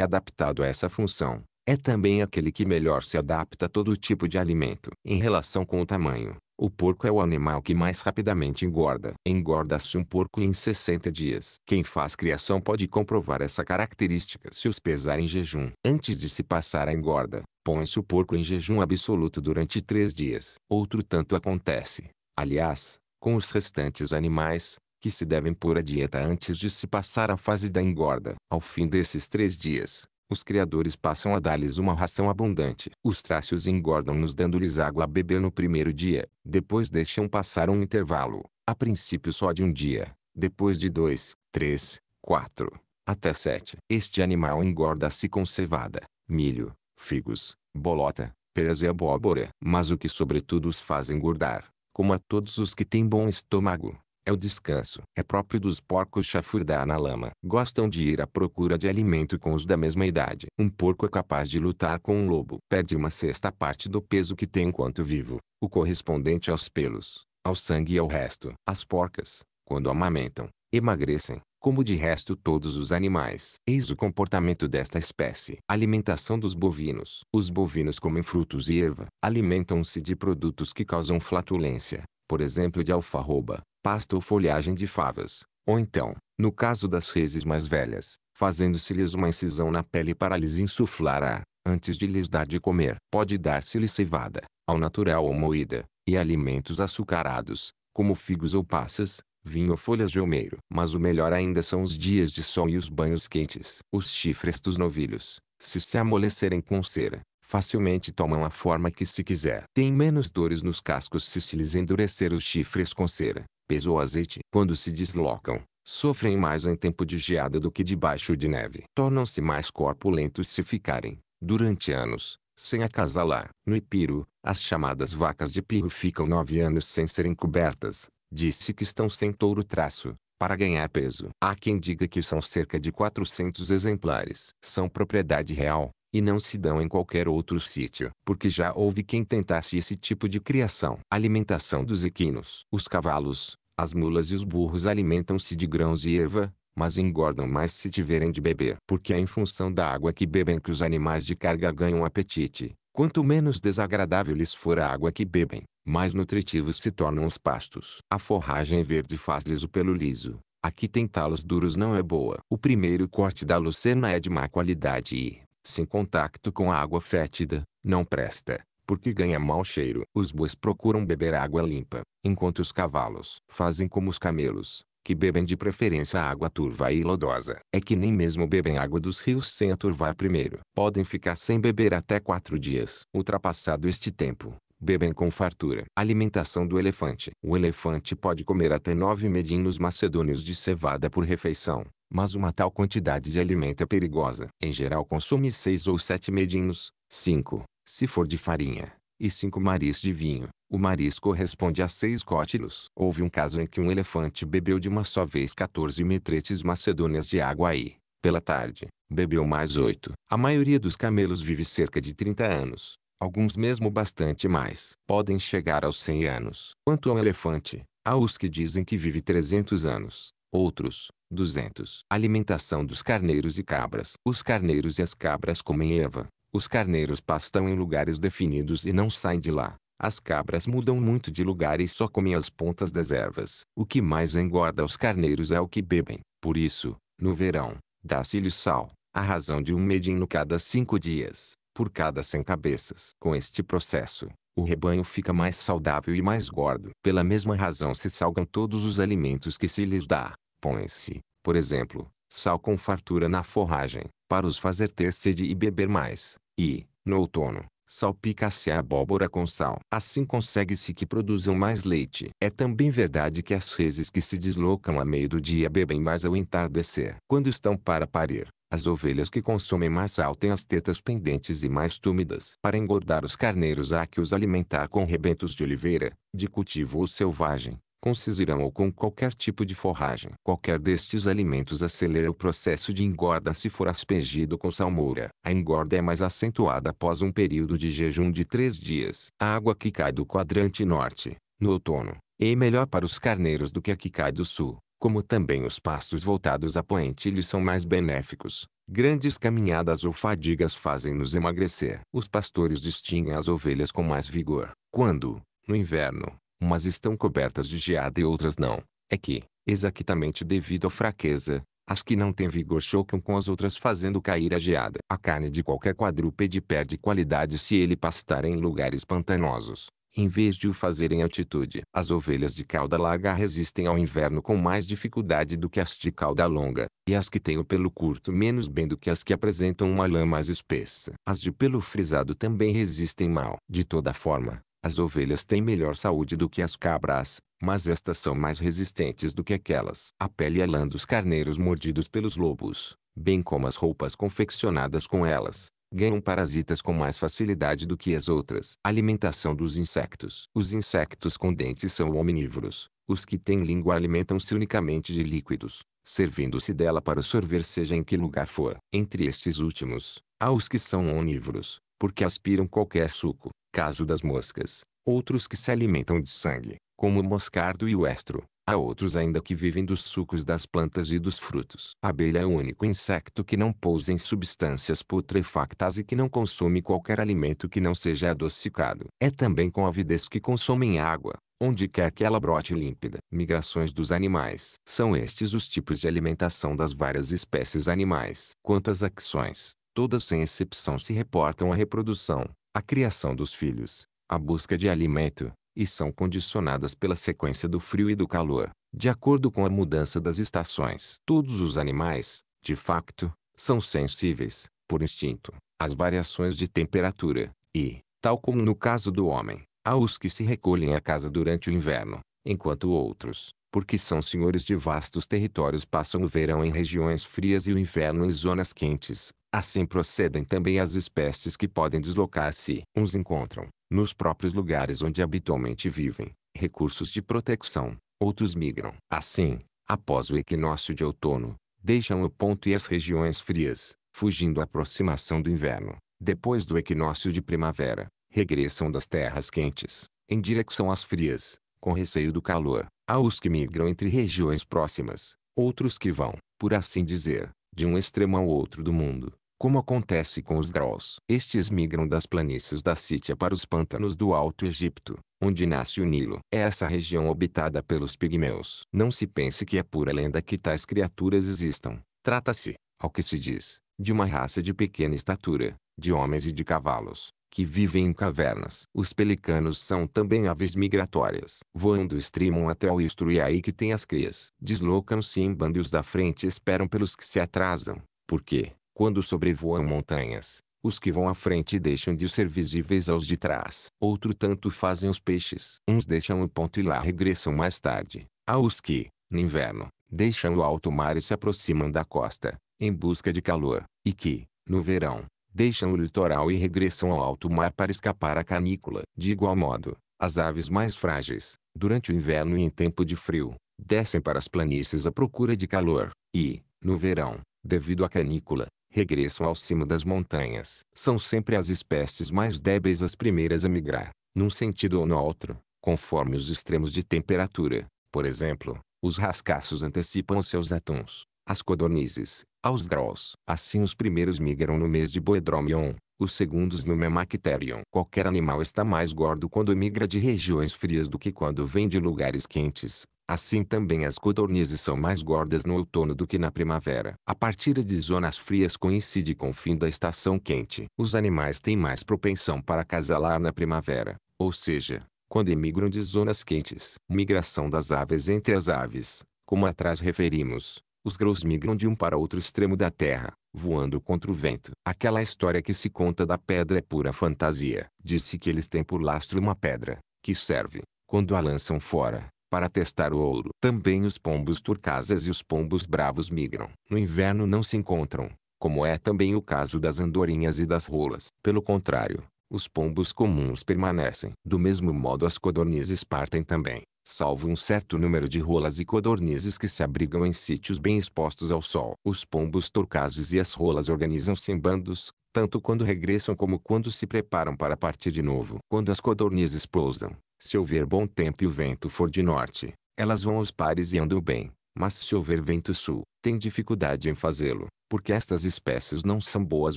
adaptado a essa função. É também aquele que melhor se adapta a todo tipo de alimento. Em relação com o tamanho, o porco é o animal que mais rapidamente engorda. Engorda-se um porco em 60 dias. Quem faz criação pode comprovar essa característica se os pesar em jejum. Antes de se passar a engorda, põe-se o porco em jejum absoluto durante três dias. Outro tanto acontece, aliás, com os restantes animais, que se devem pôr a dieta antes de se passar a fase da engorda. Ao fim desses três dias, os criadores passam a dar-lhes uma ração abundante. Os trácios engordam nos dando-lhes água a beber no primeiro dia. Depois deixam passar um intervalo, a princípio só de um dia, depois de dois, três, quatro, até sete. Este animal engorda-se com cevada, milho, figos, bolota, peras e abóbora. Mas o que sobretudo os faz engordar, como a todos os que têm bom estômago, é o descanso. É próprio dos porcos chafurdar na lama. Gostam de ir à procura de alimento com os da mesma idade. Um porco é capaz de lutar com um lobo. Perde uma sexta parte do peso que tem enquanto vivo, o correspondente aos pelos, ao sangue e ao resto. As porcas, quando amamentam, emagrecem, como de resto todos os animais. Eis o comportamento desta espécie. Alimentação dos bovinos. Os bovinos comem frutos e erva, alimentam-se de produtos que causam flatulência, por exemplo de alfarroba, pasto ou folhagem de favas, ou então, no caso das reses mais velhas, fazendo-se-lhes uma incisão na pele para lhes insuflar ar antes de lhes dar de comer. Pode dar se lhes cevada, ao natural ou moída, e alimentos açucarados, como figos ou passas, vinho ou folhas de olmeiro. Mas o melhor ainda são os dias de sol e os banhos quentes. Os chifres dos novilhos, se se amolecerem com cera, facilmente tomam a forma que se quiser. Tem menos dores nos cascos se se lhes endurecer os chifres com cera, peso ou azeite, quando se deslocam, sofrem mais em tempo de geada do que debaixo de neve. Tornam-se mais corpulentos se ficarem, durante anos, sem acasalar. No Ipiro, as chamadas vacas de pirro ficam nove anos sem serem cobertas. Disse que estão sem touro traço, para ganhar peso. Há quem diga que são cerca de 400 exemplares. São propriedade real, e não se dão em qualquer outro sítio. Porque já houve quem tentasse esse tipo de criação. Alimentação dos equinos. Os cavalos, as mulas e os burros alimentam-se de grãos e erva, mas engordam mais se tiverem de beber. Porque é em função da água que bebem que os animais de carga ganham apetite. Quanto menos desagradável lhes for a água que bebem, mais nutritivos se tornam os pastos. A forragem verde faz-lhes o pelo liso. Aqui tem talos duros não é boa. O primeiro corte da lucena é de má qualidade e, sem contacto com a água fétida, não presta porque ganha mau cheiro. Os bois procuram beber água limpa, enquanto os cavalos fazem como os camelos, que bebem de preferência água turva e lodosa. É que nem mesmo bebem água dos rios sem aturvar primeiro. Podem ficar sem beber até quatro dias. Ultrapassado este tempo, bebem com fartura. Alimentação do elefante. O elefante pode comer até nove medinos macedônios de cevada por refeição. Mas uma tal quantidade de alimento é perigosa. Em geral consome seis ou sete medinos, cinco se for de farinha, e cinco maris de vinho. O maris corresponde a seis cótilos. Houve um caso em que um elefante bebeu de uma só vez 14 metretes macedônias de água e, pela tarde, bebeu mais oito. A maioria dos camelos vive cerca de 30 anos, alguns mesmo bastante mais. Podem chegar aos 100 anos. Quanto ao elefante, há os que dizem que vive 300 anos, outros, 200. Alimentação dos carneiros e cabras. Os carneiros e as cabras comem erva. Os carneiros pastam em lugares definidos e não saem de lá. As cabras mudam muito de lugar e só comem as pontas das ervas. O que mais engorda os carneiros é o que bebem. Por isso, no verão, dá-se-lhes sal, a razão de um medinho cada cinco dias, por cada cem cabeças. Com este processo, o rebanho fica mais saudável e mais gordo. Pela mesma razão se salgam todos os alimentos que se lhes dá. Põe-se, por exemplo, sal com fartura na forragem, para os fazer ter sede e beber mais, e, no outono, salpica-se a abóbora com sal. Assim consegue-se que produzam mais leite. É também verdade que as reses que se deslocam a meio do dia bebem mais ao entardecer. Quando estão para parir, as ovelhas que consomem mais sal têm as tetas pendentes e mais túmidas. Para engordar os carneiros há que os alimentar com rebentos de oliveira, de cultivo ou selvagem, com cisirão ou com qualquer tipo de forragem. Qualquer destes alimentos acelera o processo de engorda se for aspergido com salmoura. A engorda é mais acentuada após um período de jejum de três dias. A água que cai do quadrante norte, no outono, é melhor para os carneiros do que a que cai do sul, como também os pastos voltados a poente lhes são mais benéficos. Grandes caminhadas ou fadigas fazem-nos emagrecer. Os pastores distinguem as ovelhas com mais vigor. Quando, no inverno, umas estão cobertas de geada e outras não, é que, exatamente devido à fraqueza, as que não têm vigor chocam com as outras fazendo cair a geada. A carne de qualquer quadrúpede perde qualidade se ele pastar em lugares pantanosos, em vez de o fazer em altitude. As ovelhas de cauda larga resistem ao inverno com mais dificuldade do que as de cauda longa, e as que têm o pelo curto menos bem do que as que apresentam uma lã mais espessa. As de pelo frisado também resistem mal. De toda forma, as ovelhas têm melhor saúde do que as cabras, mas estas são mais resistentes do que aquelas. A pele e é a lã dos carneiros mordidos pelos lobos, bem como as roupas confeccionadas com elas, ganham parasitas com mais facilidade do que as outras. Alimentação dos insetos. Os insetos com dentes são omnívoros. Os que têm língua alimentam-se unicamente de líquidos, servindo-se dela para sorver seja em que lugar for. Entre estes últimos, há os que são onívoros, porque aspiram qualquer suco caso das moscas, outros que se alimentam de sangue, como o moscardo e o estro, há outros ainda que vivem dos sucos das plantas e dos frutos. A abelha é o único insecto que não pousa em substâncias putrefactas e que não consome qualquer alimento que não seja adocicado. É também com avidez que consomem água, onde quer que ela brote límpida. Migrações dos animais. São estes os tipos de alimentação das várias espécies animais. Quanto às acções, todas sem exceção se reportam à reprodução a criação dos filhos, a busca de alimento, e são condicionadas pela sequência do frio e do calor, de acordo com a mudança das estações. Todos os animais, de facto, são sensíveis, por instinto, às variações de temperatura, e, tal como no caso do homem, há os que se recolhem à casa durante o inverno, enquanto outros, porque são senhores de vastos territórios, passam o verão em regiões frias e o inverno em zonas quentes. Assim procedem também as espécies que podem deslocar-se. Uns encontram, nos próprios lugares onde habitualmente vivem, recursos de proteção, outros migram. Assim, após o equinócio de outono, deixam o ponto e as regiões frias, fugindo à aproximação do inverno. Depois do equinócio de primavera, regressam das terras quentes, em direção às frias, com receio do calor. Há os que migram entre regiões próximas, outros que vão, por assim dizer, de um extremo ao outro do mundo, como acontece com os graus. Estes migram das planícies da Sítia para os pântanos do Alto Egito, onde nasce o Nilo. É essa região habitada pelos pigmeus. Não se pense que é pura lenda que tais criaturas existam. Trata-se, ao que se diz, de uma raça de pequena estatura, de homens e de cavalos, que vivem em cavernas. Os pelicanos são também aves migratórias. voando do até o istro e é aí que tem as crias. Deslocam-se em bandos da frente e esperam pelos que se atrasam, porque, quando sobrevoam montanhas, os que vão à frente deixam de ser visíveis aos de trás. Outro tanto fazem os peixes. Uns deixam o ponto e lá regressam mais tarde. Há os que, no inverno, deixam o alto mar e se aproximam da costa, em busca de calor, e que, no verão, deixam o litoral e regressam ao alto mar para escapar à canícula. De igual modo, as aves mais frágeis, durante o inverno e em tempo de frio, descem para as planícies à procura de calor, e, no verão, devido à canícula, regressam ao cimo das montanhas. São sempre as espécies mais débeis as primeiras a migrar, num sentido ou no outro, conforme os extremos de temperatura. Por exemplo, os rascaços antecipam seus atuns, as codornizes, aos graus. Assim os primeiros migram no mês de Boedromion, os segundos no Memacterion. Qualquer animal está mais gordo quando migra de regiões frias do que quando vem de lugares quentes, Assim também as codornizes são mais gordas no outono do que na primavera. A partida de zonas frias coincide com o fim da estação quente. Os animais têm mais propensão para acasalar na primavera, ou seja, quando emigram de zonas quentes. Migração das aves entre as aves, como atrás referimos, os grãos migram de um para outro extremo da terra, voando contra o vento. Aquela história que se conta da pedra é pura fantasia. Diz-se que eles têm por lastro uma pedra, que serve, quando a lançam fora, para testar o ouro. Também os pombos turcasas e os pombos bravos migram. No inverno não se encontram, como é também o caso das andorinhas e das rolas. Pelo contrário, os pombos comuns permanecem. Do mesmo modo as codornizes partem também, salvo um certo número de rolas e codornizes que se abrigam em sítios bem expostos ao sol. Os pombos turcases e as rolas organizam-se em bandos, tanto quando regressam como quando se preparam para partir de novo. Quando as codornizes pousam, se houver bom tempo e o vento for de norte, elas vão aos pares e andam bem. Mas se houver vento sul, tem dificuldade em fazê-lo, porque estas espécies não são boas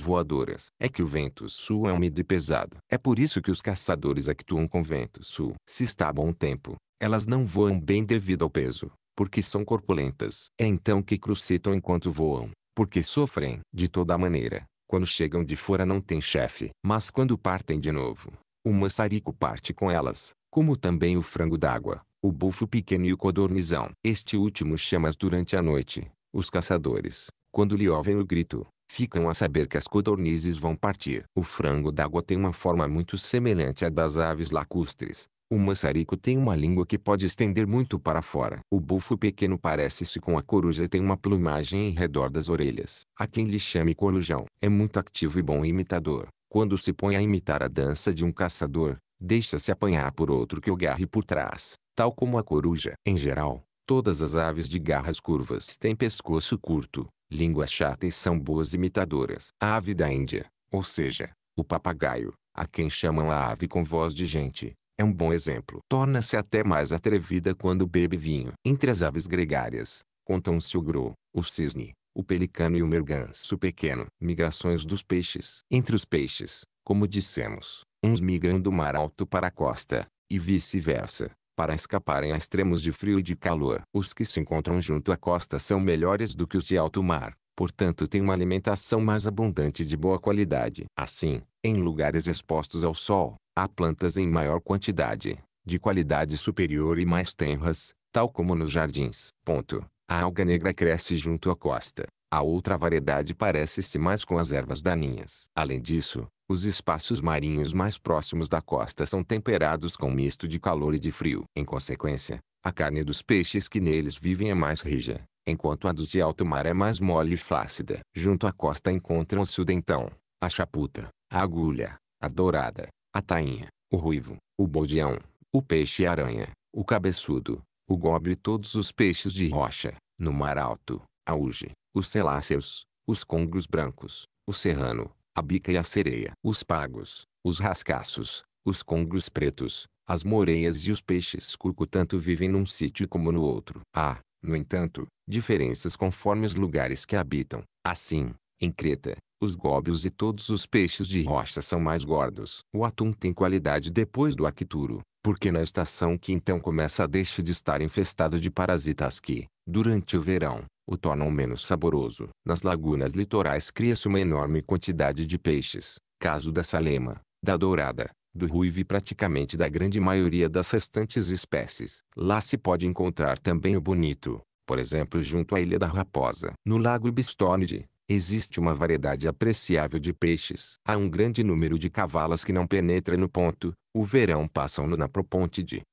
voadoras. É que o vento sul é úmido e pesado. É por isso que os caçadores actuam com vento sul. Se está bom tempo, elas não voam bem devido ao peso, porque são corpulentas. É então que crucitam enquanto voam, porque sofrem. De toda maneira, quando chegam de fora não tem chefe, mas quando partem de novo, o maçarico parte com elas, como também o frango d'água, o bufo pequeno e o codornizão. Este último chamas durante a noite. Os caçadores, quando lhe ouvem o grito, ficam a saber que as codornizes vão partir. O frango d'água tem uma forma muito semelhante à das aves lacustres. O maçarico tem uma língua que pode estender muito para fora. O bufo pequeno parece-se com a coruja e tem uma plumagem em redor das orelhas. A quem lhe chame corujão. É muito ativo e bom imitador. Quando se põe a imitar a dança de um caçador, deixa-se apanhar por outro que o garre por trás, tal como a coruja. Em geral, todas as aves de garras curvas têm pescoço curto, língua chata e são boas imitadoras. A ave da Índia, ou seja, o papagaio, a quem chamam a ave com voz de gente, é um bom exemplo. Torna-se até mais atrevida quando bebe vinho. Entre as aves gregárias, contam-se o gro, o cisne, o pelicano e o merganço pequeno. Migrações dos peixes. Entre os peixes, como dissemos, uns migram do mar alto para a costa, e vice-versa, para escaparem a extremos de frio e de calor. Os que se encontram junto à costa são melhores do que os de alto mar, portanto têm uma alimentação mais abundante de boa qualidade. Assim, em lugares expostos ao sol, há plantas em maior quantidade, de qualidade superior e mais tenras, tal como nos jardins. Ponto. A alga negra cresce junto à costa. A outra variedade parece-se mais com as ervas daninhas. Além disso, os espaços marinhos mais próximos da costa são temperados com misto de calor e de frio. Em consequência, a carne dos peixes que neles vivem é mais rija, enquanto a dos de alto mar é mais mole e flácida. Junto à costa encontram-se o dentão, a chaputa, a agulha, a dourada, a tainha, o ruivo, o boldião, o peixe-aranha, o cabeçudo, o gobre e todos os peixes de rocha, no mar alto, a uge, os celáceos, os congros brancos, o serrano, a bica e a sereia. Os pagos, os rascaços, os congros pretos, as moreias e os peixes curco tanto vivem num sítio como no outro. Há, ah, no entanto, diferenças conforme os lugares que habitam. Assim, em Creta, os góbios e todos os peixes de rocha são mais gordos. O atum tem qualidade depois do arquituro, porque na estação que então começa deixa de estar infestado de parasitas que, Durante o verão, o tornam menos saboroso. Nas lagunas litorais cria-se uma enorme quantidade de peixes, caso da salema, da dourada, do ruivo e praticamente da grande maioria das restantes espécies. Lá se pode encontrar também o bonito, por exemplo junto à Ilha da Raposa. No lago Ibistornide, existe uma variedade apreciável de peixes. Há um grande número de cavalas que não penetram no ponto, o verão passam no na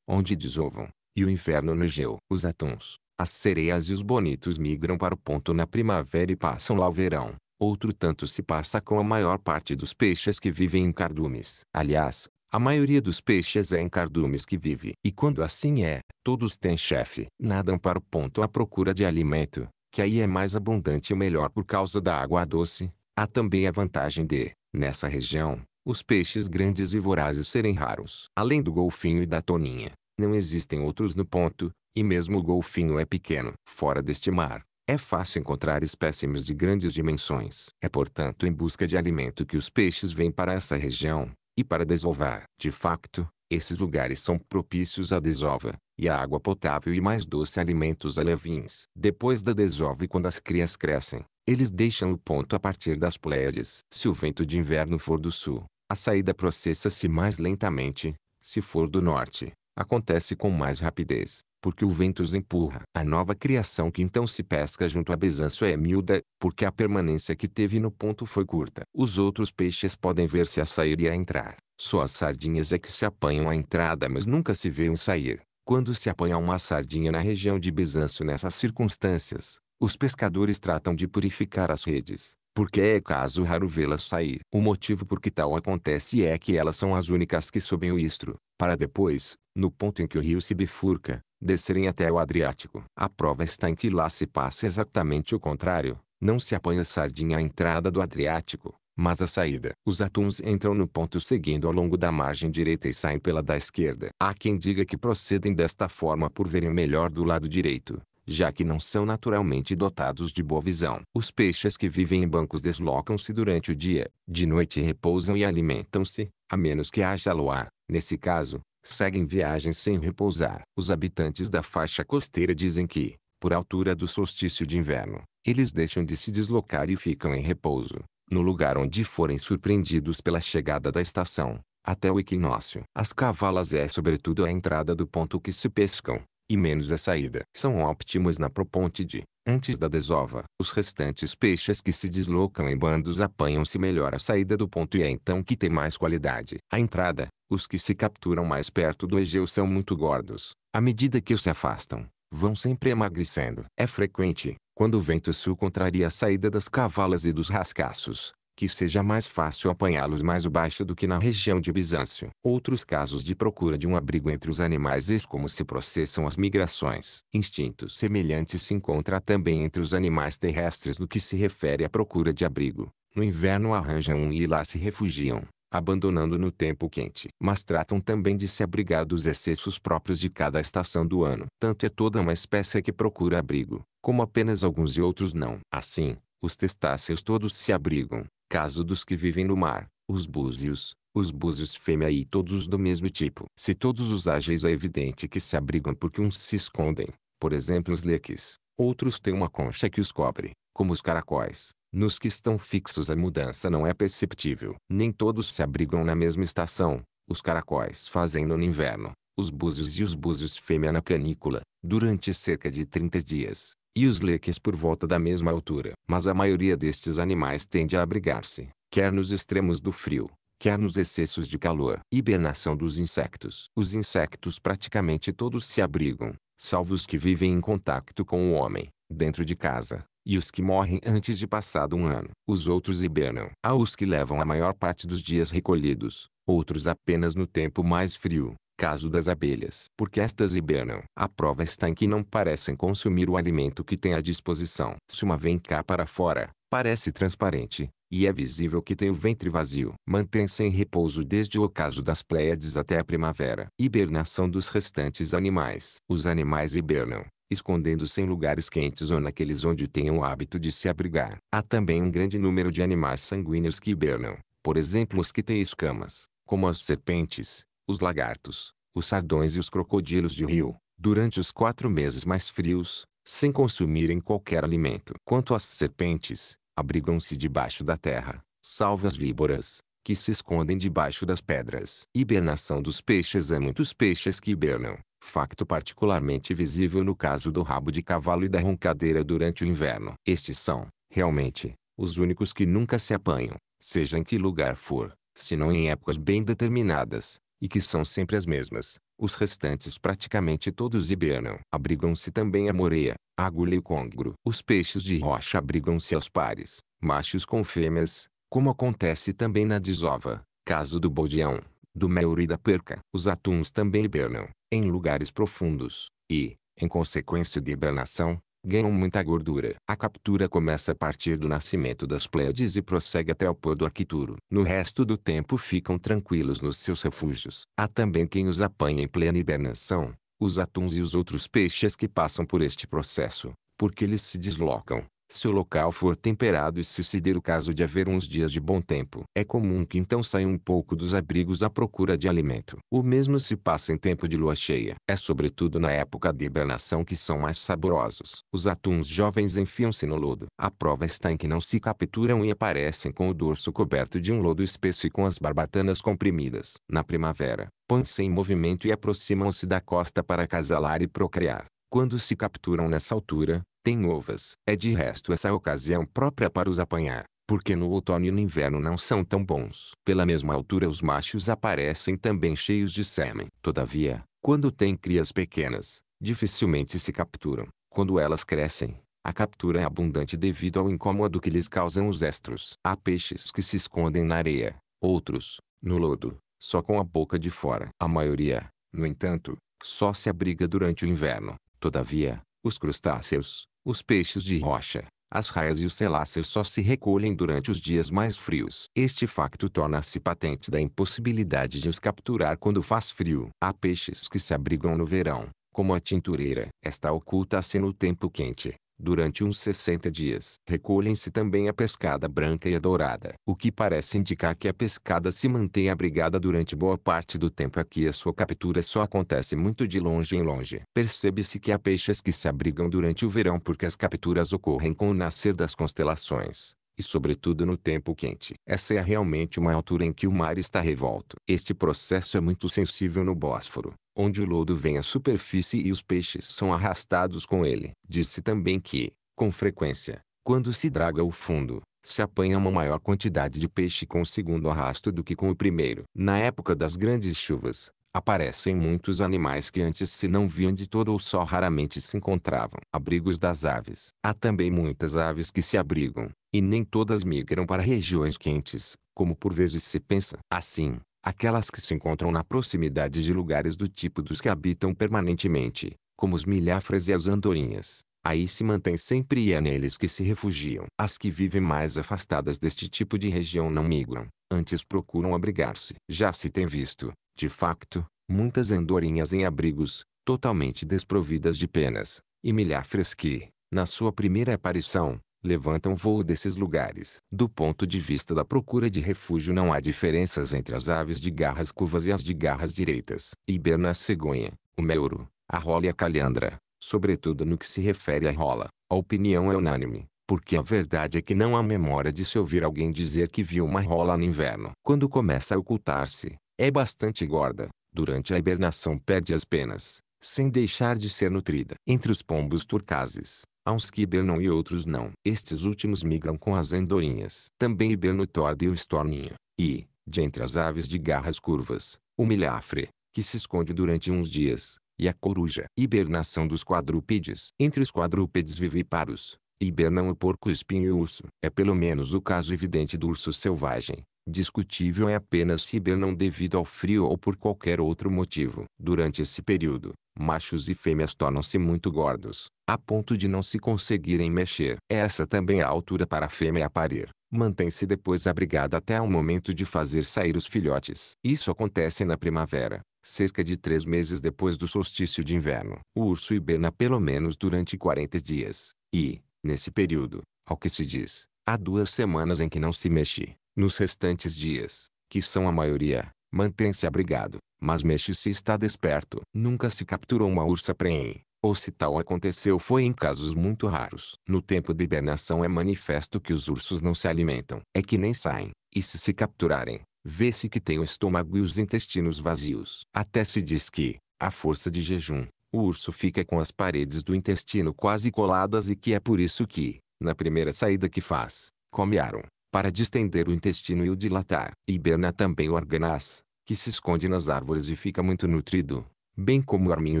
onde desovam, e o inverno no Geu. Os atuns, as sereias e os bonitos migram para o ponto na primavera e passam lá o verão. Outro tanto se passa com a maior parte dos peixes que vivem em cardumes. Aliás, a maioria dos peixes é em cardumes que vive. E quando assim é, todos têm chefe. Nadam para o ponto à procura de alimento, que aí é mais abundante e melhor por causa da água doce. Há também a vantagem de, nessa região, os peixes grandes e vorazes serem raros. Além do golfinho e da toninha, não existem outros no ponto, e mesmo o golfinho é pequeno. Fora deste mar, é fácil encontrar espécimes de grandes dimensões. É portanto em busca de alimento que os peixes vêm para essa região, e para desovar. De facto, esses lugares são propícios à desova, e à água potável e mais doce alimentos a levinhos. Depois da desova e quando as crias crescem, eles deixam o ponto a partir das pleiades. Se o vento de inverno for do sul, a saída processa-se mais lentamente, se for do norte, acontece com mais rapidez porque o vento os empurra. A nova criação que então se pesca junto a Besanço é miúda, porque a permanência que teve no ponto foi curta. Os outros peixes podem ver-se a sair e a entrar. Só as sardinhas é que se apanham à entrada mas nunca se vêem sair. Quando se apanha uma sardinha na região de Besanço nessas circunstâncias, os pescadores tratam de purificar as redes, porque é caso raro vê-las sair. O motivo por que tal acontece é que elas são as únicas que sobem o istro, para depois, no ponto em que o rio se bifurca, descerem até o Adriático. A prova está em que lá se passa exatamente o contrário. Não se apanha sardinha à entrada do Adriático, mas à saída. Os atuns entram no ponto seguindo ao longo da margem direita e saem pela da esquerda. Há quem diga que procedem desta forma por verem melhor do lado direito já que não são naturalmente dotados de boa visão. Os peixes que vivem em bancos deslocam-se durante o dia, de noite repousam e alimentam-se, a menos que haja luar. Nesse caso, seguem viagens sem repousar. Os habitantes da faixa costeira dizem que, por altura do solstício de inverno, eles deixam de se deslocar e ficam em repouso, no lugar onde forem surpreendidos pela chegada da estação, até o equinócio. As cavalas é sobretudo a entrada do ponto que se pescam, e menos a saída. São óptimos na proponte de antes da desova. Os restantes peixes que se deslocam em bandos apanham-se melhor a saída do ponto e é então que tem mais qualidade. A entrada, os que se capturam mais perto do Egeu são muito gordos. À medida que se afastam, vão sempre emagrecendo. É frequente, quando o vento sul contraria a saída das cavalas e dos rascaços, que seja mais fácil apanhá-los mais abaixo do que na região de Bizâncio. Outros casos de procura de um abrigo entre os animais eis como se processam as migrações. Instinto semelhante se encontra também entre os animais terrestres no que se refere à procura de abrigo. No inverno arranjam um e lá se refugiam abandonando no tempo quente. Mas tratam também de se abrigar dos excessos próprios de cada estação do ano. Tanto é toda uma espécie que procura abrigo, como apenas alguns e outros não. Assim, os testáceos todos se abrigam, caso dos que vivem no mar, os búzios, os búzios fêmea e todos os do mesmo tipo. Se todos os ágeis é evidente que se abrigam porque uns se escondem, por exemplo os leques, outros têm uma concha que os cobre, como os caracóis, nos que estão fixos a mudança não é perceptível. Nem todos se abrigam na mesma estação. Os caracóis fazem no inverno, os búzios e os búzios fêmea na canícula, durante cerca de 30 dias, e os leques por volta da mesma altura. Mas a maioria destes animais tende a abrigar-se, quer nos extremos do frio, quer nos excessos de calor. Hibernação dos insectos. Os insectos praticamente todos se abrigam, salvo os que vivem em contacto com o homem, dentro de casa, e os que morrem antes de passado um ano. Os outros hibernam. Há os que levam a maior parte dos dias recolhidos, outros apenas no tempo mais frio, caso das abelhas, porque estas hibernam. A prova está em que não parecem consumir o alimento que têm à disposição. Se uma vem cá para fora, parece transparente, e é visível que tem o ventre vazio. Mantém-se em repouso desde o ocaso das Pleiades até a primavera. Hibernação dos restantes animais. Os animais hibernam, escondendo-se em lugares quentes ou naqueles onde tenham o hábito de se abrigar. Há também um grande número de animais sanguíneos que hibernam, por exemplo os que têm escamas, como as serpentes, os lagartos, os sardões e os crocodilos de rio, durante os quatro meses mais frios, sem consumirem qualquer alimento. Quanto às serpentes, abrigam-se debaixo da terra, salvo as víboras, que se escondem debaixo das pedras. Hibernação dos peixes há é muitos peixes que hibernam, facto particularmente visível no caso do rabo de cavalo e da roncadeira durante o inverno. Estes são, realmente, os únicos que nunca se apanham, seja em que lugar for, senão em épocas bem determinadas, e que são sempre as mesmas. Os restantes praticamente todos hibernam. Abrigam-se também a moreia, a agulha e o congro. Os peixes de rocha abrigam-se aos pares, machos com fêmeas, como acontece também na desova, caso do bodeão, do melro e da perca. Os atuns também hibernam, em lugares profundos, e, em consequência de hibernação, ganham muita gordura. A captura começa a partir do nascimento das Pleiades e prossegue até o pôr do Arquituro. No resto do tempo ficam tranquilos nos seus refúgios. Há também quem os apanha em plena hibernação, os atuns e os outros peixes que passam por este processo, porque eles se deslocam, se o local for temperado e se se der o caso de haver uns dias de bom tempo, é comum que então saiam um pouco dos abrigos à procura de alimento. O mesmo se passa em tempo de lua cheia. É sobretudo na época de hibernação que são mais saborosos. Os atuns jovens enfiam-se no lodo. A prova está em que não se capturam e aparecem com o dorso coberto de um lodo espesso e com as barbatanas comprimidas. Na primavera, põem-se em movimento e aproximam-se da costa para acasalar e procriar. Quando se capturam nessa altura, tem ovas. É de resto essa ocasião própria para os apanhar, porque no outono e no inverno não são tão bons. Pela mesma altura os machos aparecem também cheios de sêmen. Todavia, quando têm crias pequenas, dificilmente se capturam. Quando elas crescem, a captura é abundante devido ao incômodo que lhes causam os estros. Há peixes que se escondem na areia, outros, no lodo, só com a boca de fora. A maioria, no entanto, só se abriga durante o inverno. Todavia, os crustáceos, os peixes de rocha, as raias e os celáceos só se recolhem durante os dias mais frios. Este facto torna-se patente da impossibilidade de os capturar quando faz frio. Há peixes que se abrigam no verão, como a tintureira. Esta oculta-se no tempo quente, durante uns 60 dias. Recolhem-se também a pescada branca e a dourada, o que parece indicar que a pescada se mantém abrigada durante boa parte do tempo aqui a sua captura só acontece muito de longe em longe. Percebe-se que há peixes que se abrigam durante o verão porque as capturas ocorrem com o nascer das constelações. E sobretudo no tempo quente. Essa é realmente uma altura em que o mar está revolto. Este processo é muito sensível no Bósforo onde o lodo vem à superfície e os peixes são arrastados com ele. Disse também que, com frequência, quando se draga o fundo, se apanha uma maior quantidade de peixe com o segundo arrasto do que com o primeiro. Na época das grandes chuvas, aparecem muitos animais que antes se não viam de todo ou só raramente se encontravam. Abrigos das aves. Há também muitas aves que se abrigam, e nem todas migram para regiões quentes, como por vezes se pensa. Assim, aquelas que se encontram na proximidade de lugares do tipo dos que habitam permanentemente, como os milhafres e as andorinhas. Aí se mantém sempre e é neles que se refugiam. As que vivem mais afastadas deste tipo de região não migram, antes procuram abrigar-se. Já se tem visto, de facto, muitas andorinhas em abrigos, totalmente desprovidas de penas, e milhafres que, na sua primeira aparição, levantam voo desses lugares. Do ponto de vista da procura de refúgio não há diferenças entre as aves de garras curvas e as de garras direitas. Hiberna a cegonha, o meuro, a rola e a calhandra. Sobretudo no que se refere à rola, a opinião é unânime. Porque a verdade é que não há memória de se ouvir alguém dizer que viu uma rola no inverno. Quando começa a ocultar-se, é bastante gorda. Durante a hibernação perde as penas, sem deixar de ser nutrida. Entre os pombos turcazes, Há uns que hibernam e outros não. Estes últimos migram com as andorinhas. Também hiberna o tordo e o estorninho. E, de entre as aves de garras curvas, o milhafre, que se esconde durante uns dias, e a coruja. Hibernação dos quadrúpedes. Entre os quadrúpedes vivíparos, hibernam o é porco espinho e o urso. É pelo menos o caso evidente do urso selvagem, Discutível é apenas se hibernam não devido ao frio ou por qualquer outro motivo. Durante esse período, machos e fêmeas tornam-se muito gordos, a ponto de não se conseguirem mexer. Essa também é a altura para a fêmea parir. Mantém-se depois abrigada até o momento de fazer sair os filhotes. Isso acontece na primavera, cerca de três meses depois do solstício de inverno. O urso hiberna pelo menos durante 40 dias, e, nesse período, ao que se diz, há duas semanas em que não se mexe. Nos restantes dias, que são a maioria, mantém-se abrigado, mas mexe-se está desperto. Nunca se capturou uma ursa preen, ou se tal aconteceu foi em casos muito raros. No tempo de hibernação é manifesto que os ursos não se alimentam. É que nem saem, e se se capturarem, vê-se que têm o estômago e os intestinos vazios. Até se diz que, à força de jejum, o urso fica com as paredes do intestino quase coladas e que é por isso que, na primeira saída que faz, come arum para distender o intestino e o dilatar. Hiberna também o arganaz, que se esconde nas árvores e fica muito nutrido, bem como o arminho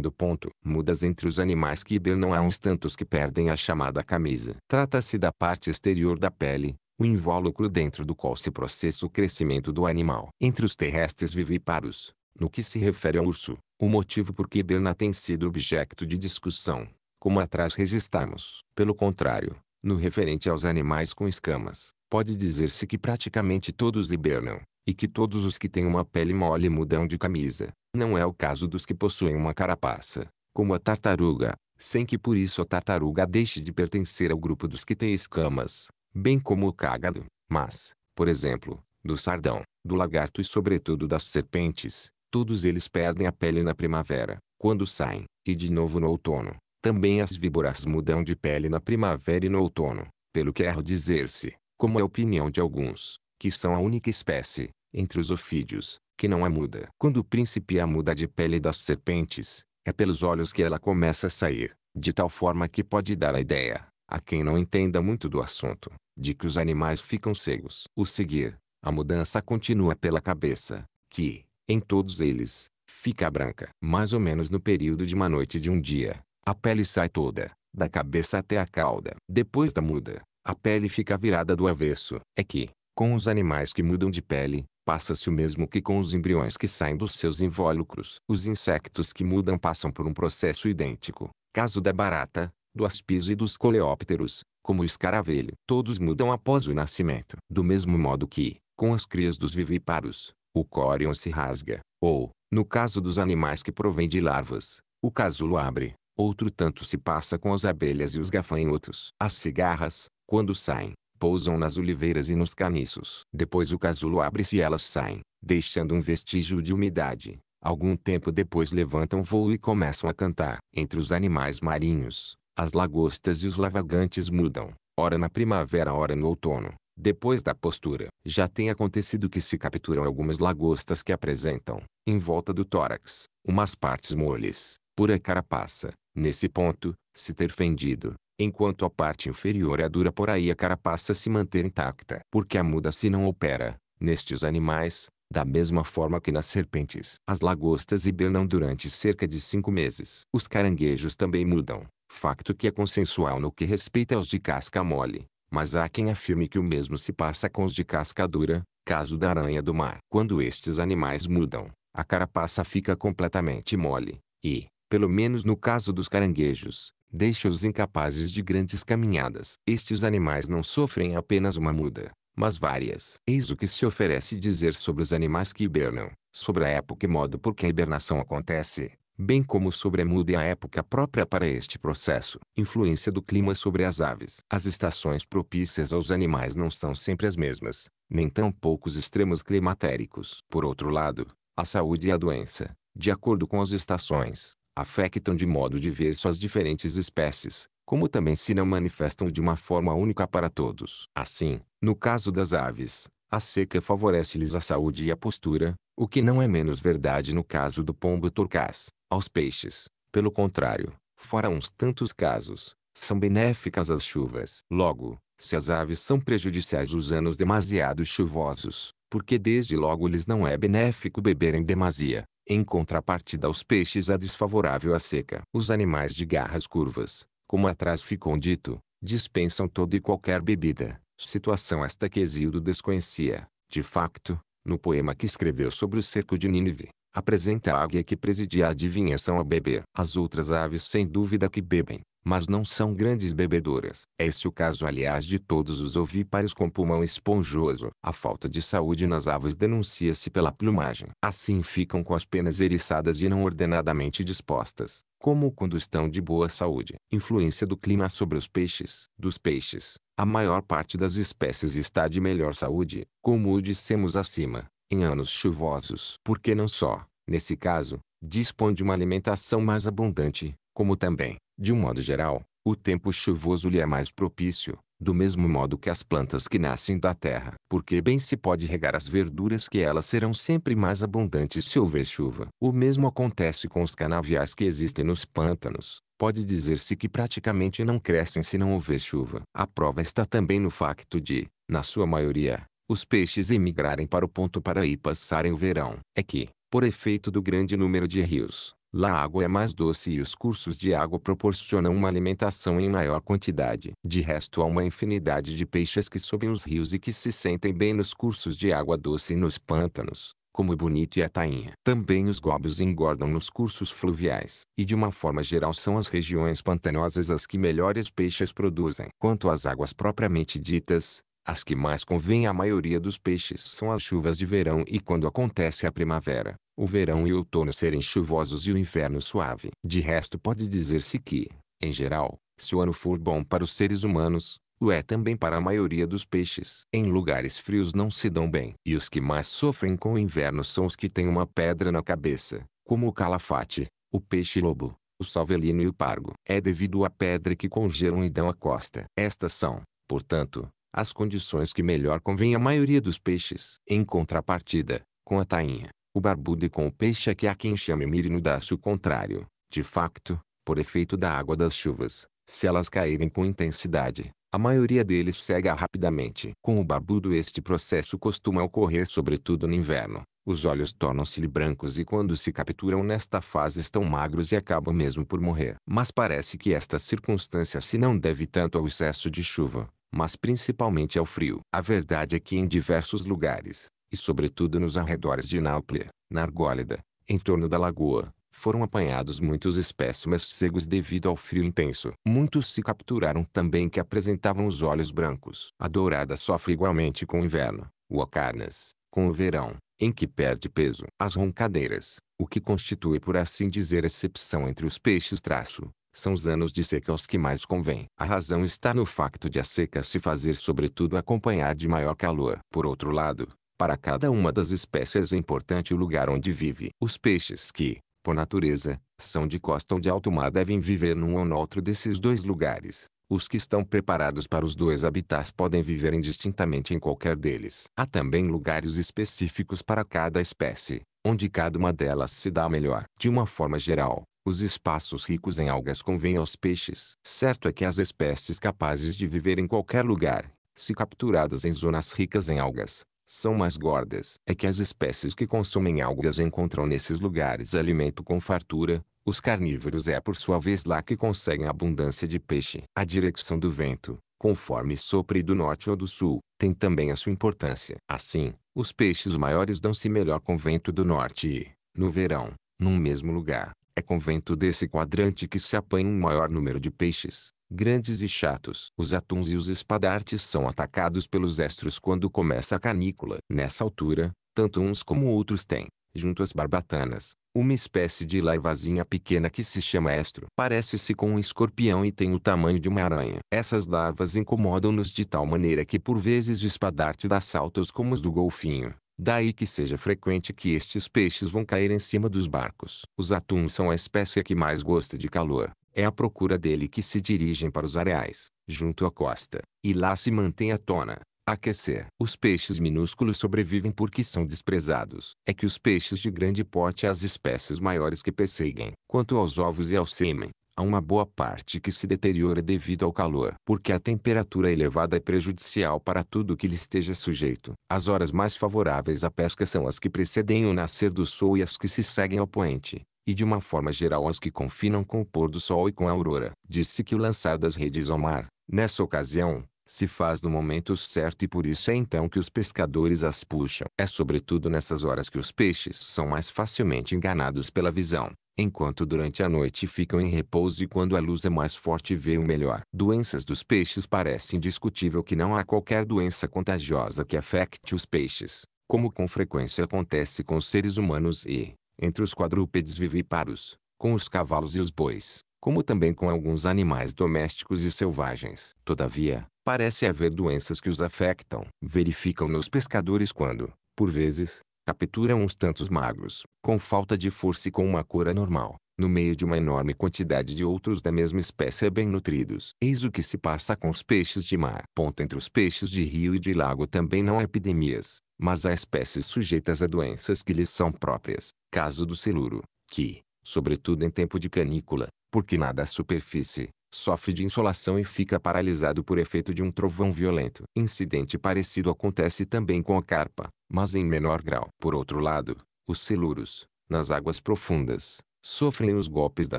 do ponto. Mudas entre os animais que hibernam há uns tantos que perdem a chamada camisa. Trata-se da parte exterior da pele, o invólucro dentro do qual se processa o crescimento do animal. Entre os terrestres vivíparos, no que se refere ao urso, o motivo por que hiberna tem sido objeto de discussão, como atrás registramos. Pelo contrário, no referente aos animais com escamas, pode dizer-se que praticamente todos hibernam, e que todos os que têm uma pele mole mudam de camisa. Não é o caso dos que possuem uma carapaça, como a tartaruga, sem que por isso a tartaruga deixe de pertencer ao grupo dos que têm escamas, bem como o cágado, mas, por exemplo, do sardão, do lagarto e sobretudo das serpentes, todos eles perdem a pele na primavera, quando saem, e de novo no outono, também as víboras mudam de pele na primavera e no outono, pelo que erro dizer-se, como é a opinião de alguns, que são a única espécie, entre os ofídeos, que não a muda. Quando o príncipe a muda de pele das serpentes, é pelos olhos que ela começa a sair, de tal forma que pode dar a ideia, a quem não entenda muito do assunto, de que os animais ficam cegos. O seguir, a mudança continua pela cabeça, que, em todos eles, fica branca. Mais ou menos no período de uma noite de um dia, a pele sai toda, da cabeça até a cauda. Depois da muda, a pele fica virada do avesso. É que, com os animais que mudam de pele, passa-se o mesmo que com os embriões que saem dos seus invólucros. Os insectos que mudam passam por um processo idêntico. Caso da barata, do aspiso e dos coleópteros, como o escaravelho. Todos mudam após o nascimento. Do mesmo modo que, com as crias dos vivíparos, o córion se rasga, ou, no caso dos animais que provém de larvas, o casulo abre, Outro tanto se passa com as abelhas e os gafanhotos. As cigarras, quando saem, pousam nas oliveiras e nos caniços. Depois o casulo abre-se e elas saem, deixando um vestígio de umidade. Algum tempo depois levantam voo e começam a cantar. Entre os animais marinhos, as lagostas e os lavagantes mudam, ora na primavera, ora no outono. Depois da postura, já tem acontecido que se capturam algumas lagostas que apresentam, em volta do tórax, umas partes moles, pura carapaça. Nesse ponto, se ter fendido, enquanto a parte inferior é dura por aí a carapaça se manter intacta. Porque a muda se não opera, nestes animais, da mesma forma que nas serpentes. As lagostas hibernam durante cerca de cinco meses. Os caranguejos também mudam, facto que é consensual no que respeita aos de casca mole. Mas há quem afirme que o mesmo se passa com os de casca dura, caso da aranha do mar. Quando estes animais mudam, a carapaça fica completamente mole, e, pelo menos no caso dos caranguejos, deixa-os incapazes de grandes caminhadas. Estes animais não sofrem apenas uma muda, mas várias. Eis o que se oferece dizer sobre os animais que hibernam, sobre a época e modo por que a hibernação acontece, bem como sobre a muda e a época própria para este processo. Influência do clima sobre as aves. As estações propícias aos animais não são sempre as mesmas, nem tão poucos extremos climatéricos. Por outro lado, a saúde e a doença, de acordo com as estações, afectam de modo diverso as diferentes espécies, como também se não manifestam de uma forma única para todos. Assim, no caso das aves, a seca favorece-lhes a saúde e a postura, o que não é menos verdade no caso do pombo turcaz. Aos peixes, pelo contrário, fora uns tantos casos, são benéficas as chuvas. Logo, se as aves são prejudiciais os anos demasiado chuvosos, porque desde logo lhes não é benéfico beberem demasia, em contrapartida aos peixes é desfavorável a seca. Os animais de garras curvas, como atrás ficou dito, dispensam toda e qualquer bebida. Situação esta que Exildo desconhecia. De facto, no poema que escreveu sobre o cerco de Nínive, apresenta a águia que presidia a adivinhação a beber. As outras aves sem dúvida que bebem, mas não são grandes bebedoras. Esse o caso aliás de todos os ovíparos com pulmão esponjoso. A falta de saúde nas aves denuncia-se pela plumagem. Assim ficam com as penas eriçadas e não ordenadamente dispostas, como quando estão de boa saúde. Influência do clima sobre os peixes. Dos peixes, a maior parte das espécies está de melhor saúde, como o dissemos acima, em anos chuvosos. Porque não só, nesse caso, dispõe de uma alimentação mais abundante, como também, de um modo geral, o tempo chuvoso lhe é mais propício, do mesmo modo que as plantas que nascem da terra, porque bem se pode regar as verduras que elas serão sempre mais abundantes se houver chuva. O mesmo acontece com os canaviais que existem nos pântanos. Pode dizer-se que praticamente não crescem se não houver chuva. A prova está também no facto de, na sua maioria, os peixes emigrarem para o ponto para aí passarem o verão. É que, por efeito do grande número de rios, Lá a água é mais doce e os cursos de água proporcionam uma alimentação em maior quantidade. De resto há uma infinidade de peixes que sobem os rios e que se sentem bem nos cursos de água doce e nos pântanos, como o bonito e a tainha. Também os gobios engordam nos cursos fluviais. E de uma forma geral são as regiões pantanosas as que melhores peixes produzem. Quanto às águas propriamente ditas, as que mais convêm à maioria dos peixes são as chuvas de verão e quando acontece a primavera o verão e o outono serem chuvosos e o inverno suave. De resto pode dizer-se que, em geral, se o ano for bom para os seres humanos, o é também para a maioria dos peixes. Em lugares frios não se dão bem. E os que mais sofrem com o inverno são os que têm uma pedra na cabeça, como o calafate, o peixe-lobo, o salvelino e o pargo. É devido à pedra que congelam e dão a costa. Estas são, portanto, as condições que melhor convêm à maioria dos peixes. Em contrapartida, com a tainha, o barbudo e com o peixe é que há quem chame mirino dá-se o contrário. De facto, por efeito da água das chuvas, se elas caírem com intensidade, a maioria deles cega rapidamente. Com o barbudo este processo costuma ocorrer sobretudo no inverno. Os olhos tornam-se brancos e quando se capturam nesta fase estão magros e acabam mesmo por morrer. Mas parece que esta circunstância se não deve tanto ao excesso de chuva, mas principalmente ao frio. A verdade é que em diversos lugares, e sobretudo nos arredores de Náuplia, na Argólida, em torno da lagoa, foram apanhados muitos espécimes cegos devido ao frio intenso. Muitos se capturaram também que apresentavam os olhos brancos. A dourada sofre igualmente com o inverno, o acarnas, com o verão, em que perde peso. As roncadeiras, o que constitui por assim dizer excepção entre os peixes traço, são os anos de seca os que mais convém. A razão está no facto de a seca se fazer sobretudo acompanhar de maior calor. Por outro lado, para cada uma das espécies é importante o lugar onde vive. Os peixes que, por natureza, são de costa ou de alto mar devem viver num ou noutro desses dois lugares. Os que estão preparados para os dois habitats podem viver indistintamente em qualquer deles. Há também lugares específicos para cada espécie, onde cada uma delas se dá melhor. De uma forma geral, os espaços ricos em algas convêm aos peixes. Certo é que as espécies capazes de viver em qualquer lugar, se capturadas em zonas ricas em algas, são mais gordas. É que as espécies que consomem algas encontram nesses lugares alimento com fartura, os carnívoros é por sua vez lá que conseguem abundância de peixe. A direção do vento, conforme sopre do norte ou do sul, tem também a sua importância. Assim, os peixes maiores dão-se melhor com vento do norte e, no verão, num mesmo lugar, é com vento desse quadrante que se apanha um maior número de peixes grandes e chatos. Os atuns e os espadartes são atacados pelos estros quando começa a canícula. Nessa altura, tanto uns como outros têm, junto às barbatanas, uma espécie de larvazinha pequena que se chama estro. Parece-se com um escorpião e tem o tamanho de uma aranha. Essas larvas incomodam-nos de tal maneira que por vezes o espadarte dá saltos como os do golfinho. Daí que seja frequente que estes peixes vão cair em cima dos barcos. Os atuns são a espécie que mais gosta de calor. É à procura dele que se dirigem para os areais, junto à costa, e lá se mantém à tona, aquecer. Os peixes minúsculos sobrevivem porque são desprezados. É que os peixes de grande porte as espécies maiores que perseguem. Quanto aos ovos e ao sêmen, há uma boa parte que se deteriora devido ao calor, porque a temperatura elevada é prejudicial para tudo que lhe esteja sujeito. As horas mais favoráveis à pesca são as que precedem o nascer do sol e as que se seguem ao poente e de uma forma geral aos que confinam com o pôr do sol e com a aurora. Disse que o lançar das redes ao mar, nessa ocasião, se faz no momento certo e por isso é então que os pescadores as puxam. É sobretudo nessas horas que os peixes são mais facilmente enganados pela visão, enquanto durante a noite ficam em repouso e quando a luz é mais forte veem melhor. Doenças dos peixes parece indiscutível que não há qualquer doença contagiosa que afecte os peixes, como com frequência acontece com os seres humanos e, entre os quadrúpedes vivíparos, com os cavalos e os bois, como também com alguns animais domésticos e selvagens. Todavia, parece haver doenças que os afectam. Verificam nos pescadores quando, por vezes, capturam uns tantos magros, com falta de força e com uma cor anormal, no meio de uma enorme quantidade de outros da mesma espécie bem nutridos. Eis o que se passa com os peixes de mar. Ponto entre os peixes de rio e de lago também não há epidemias, mas há espécies sujeitas a doenças que lhes são próprias, caso do siluro, que, sobretudo em tempo de canícula, porque nada à superfície, sofre de insolação e fica paralisado por efeito de um trovão violento. Incidente parecido acontece também com a carpa, mas em menor grau. Por outro lado, os siluros, nas águas profundas, sofrem os golpes da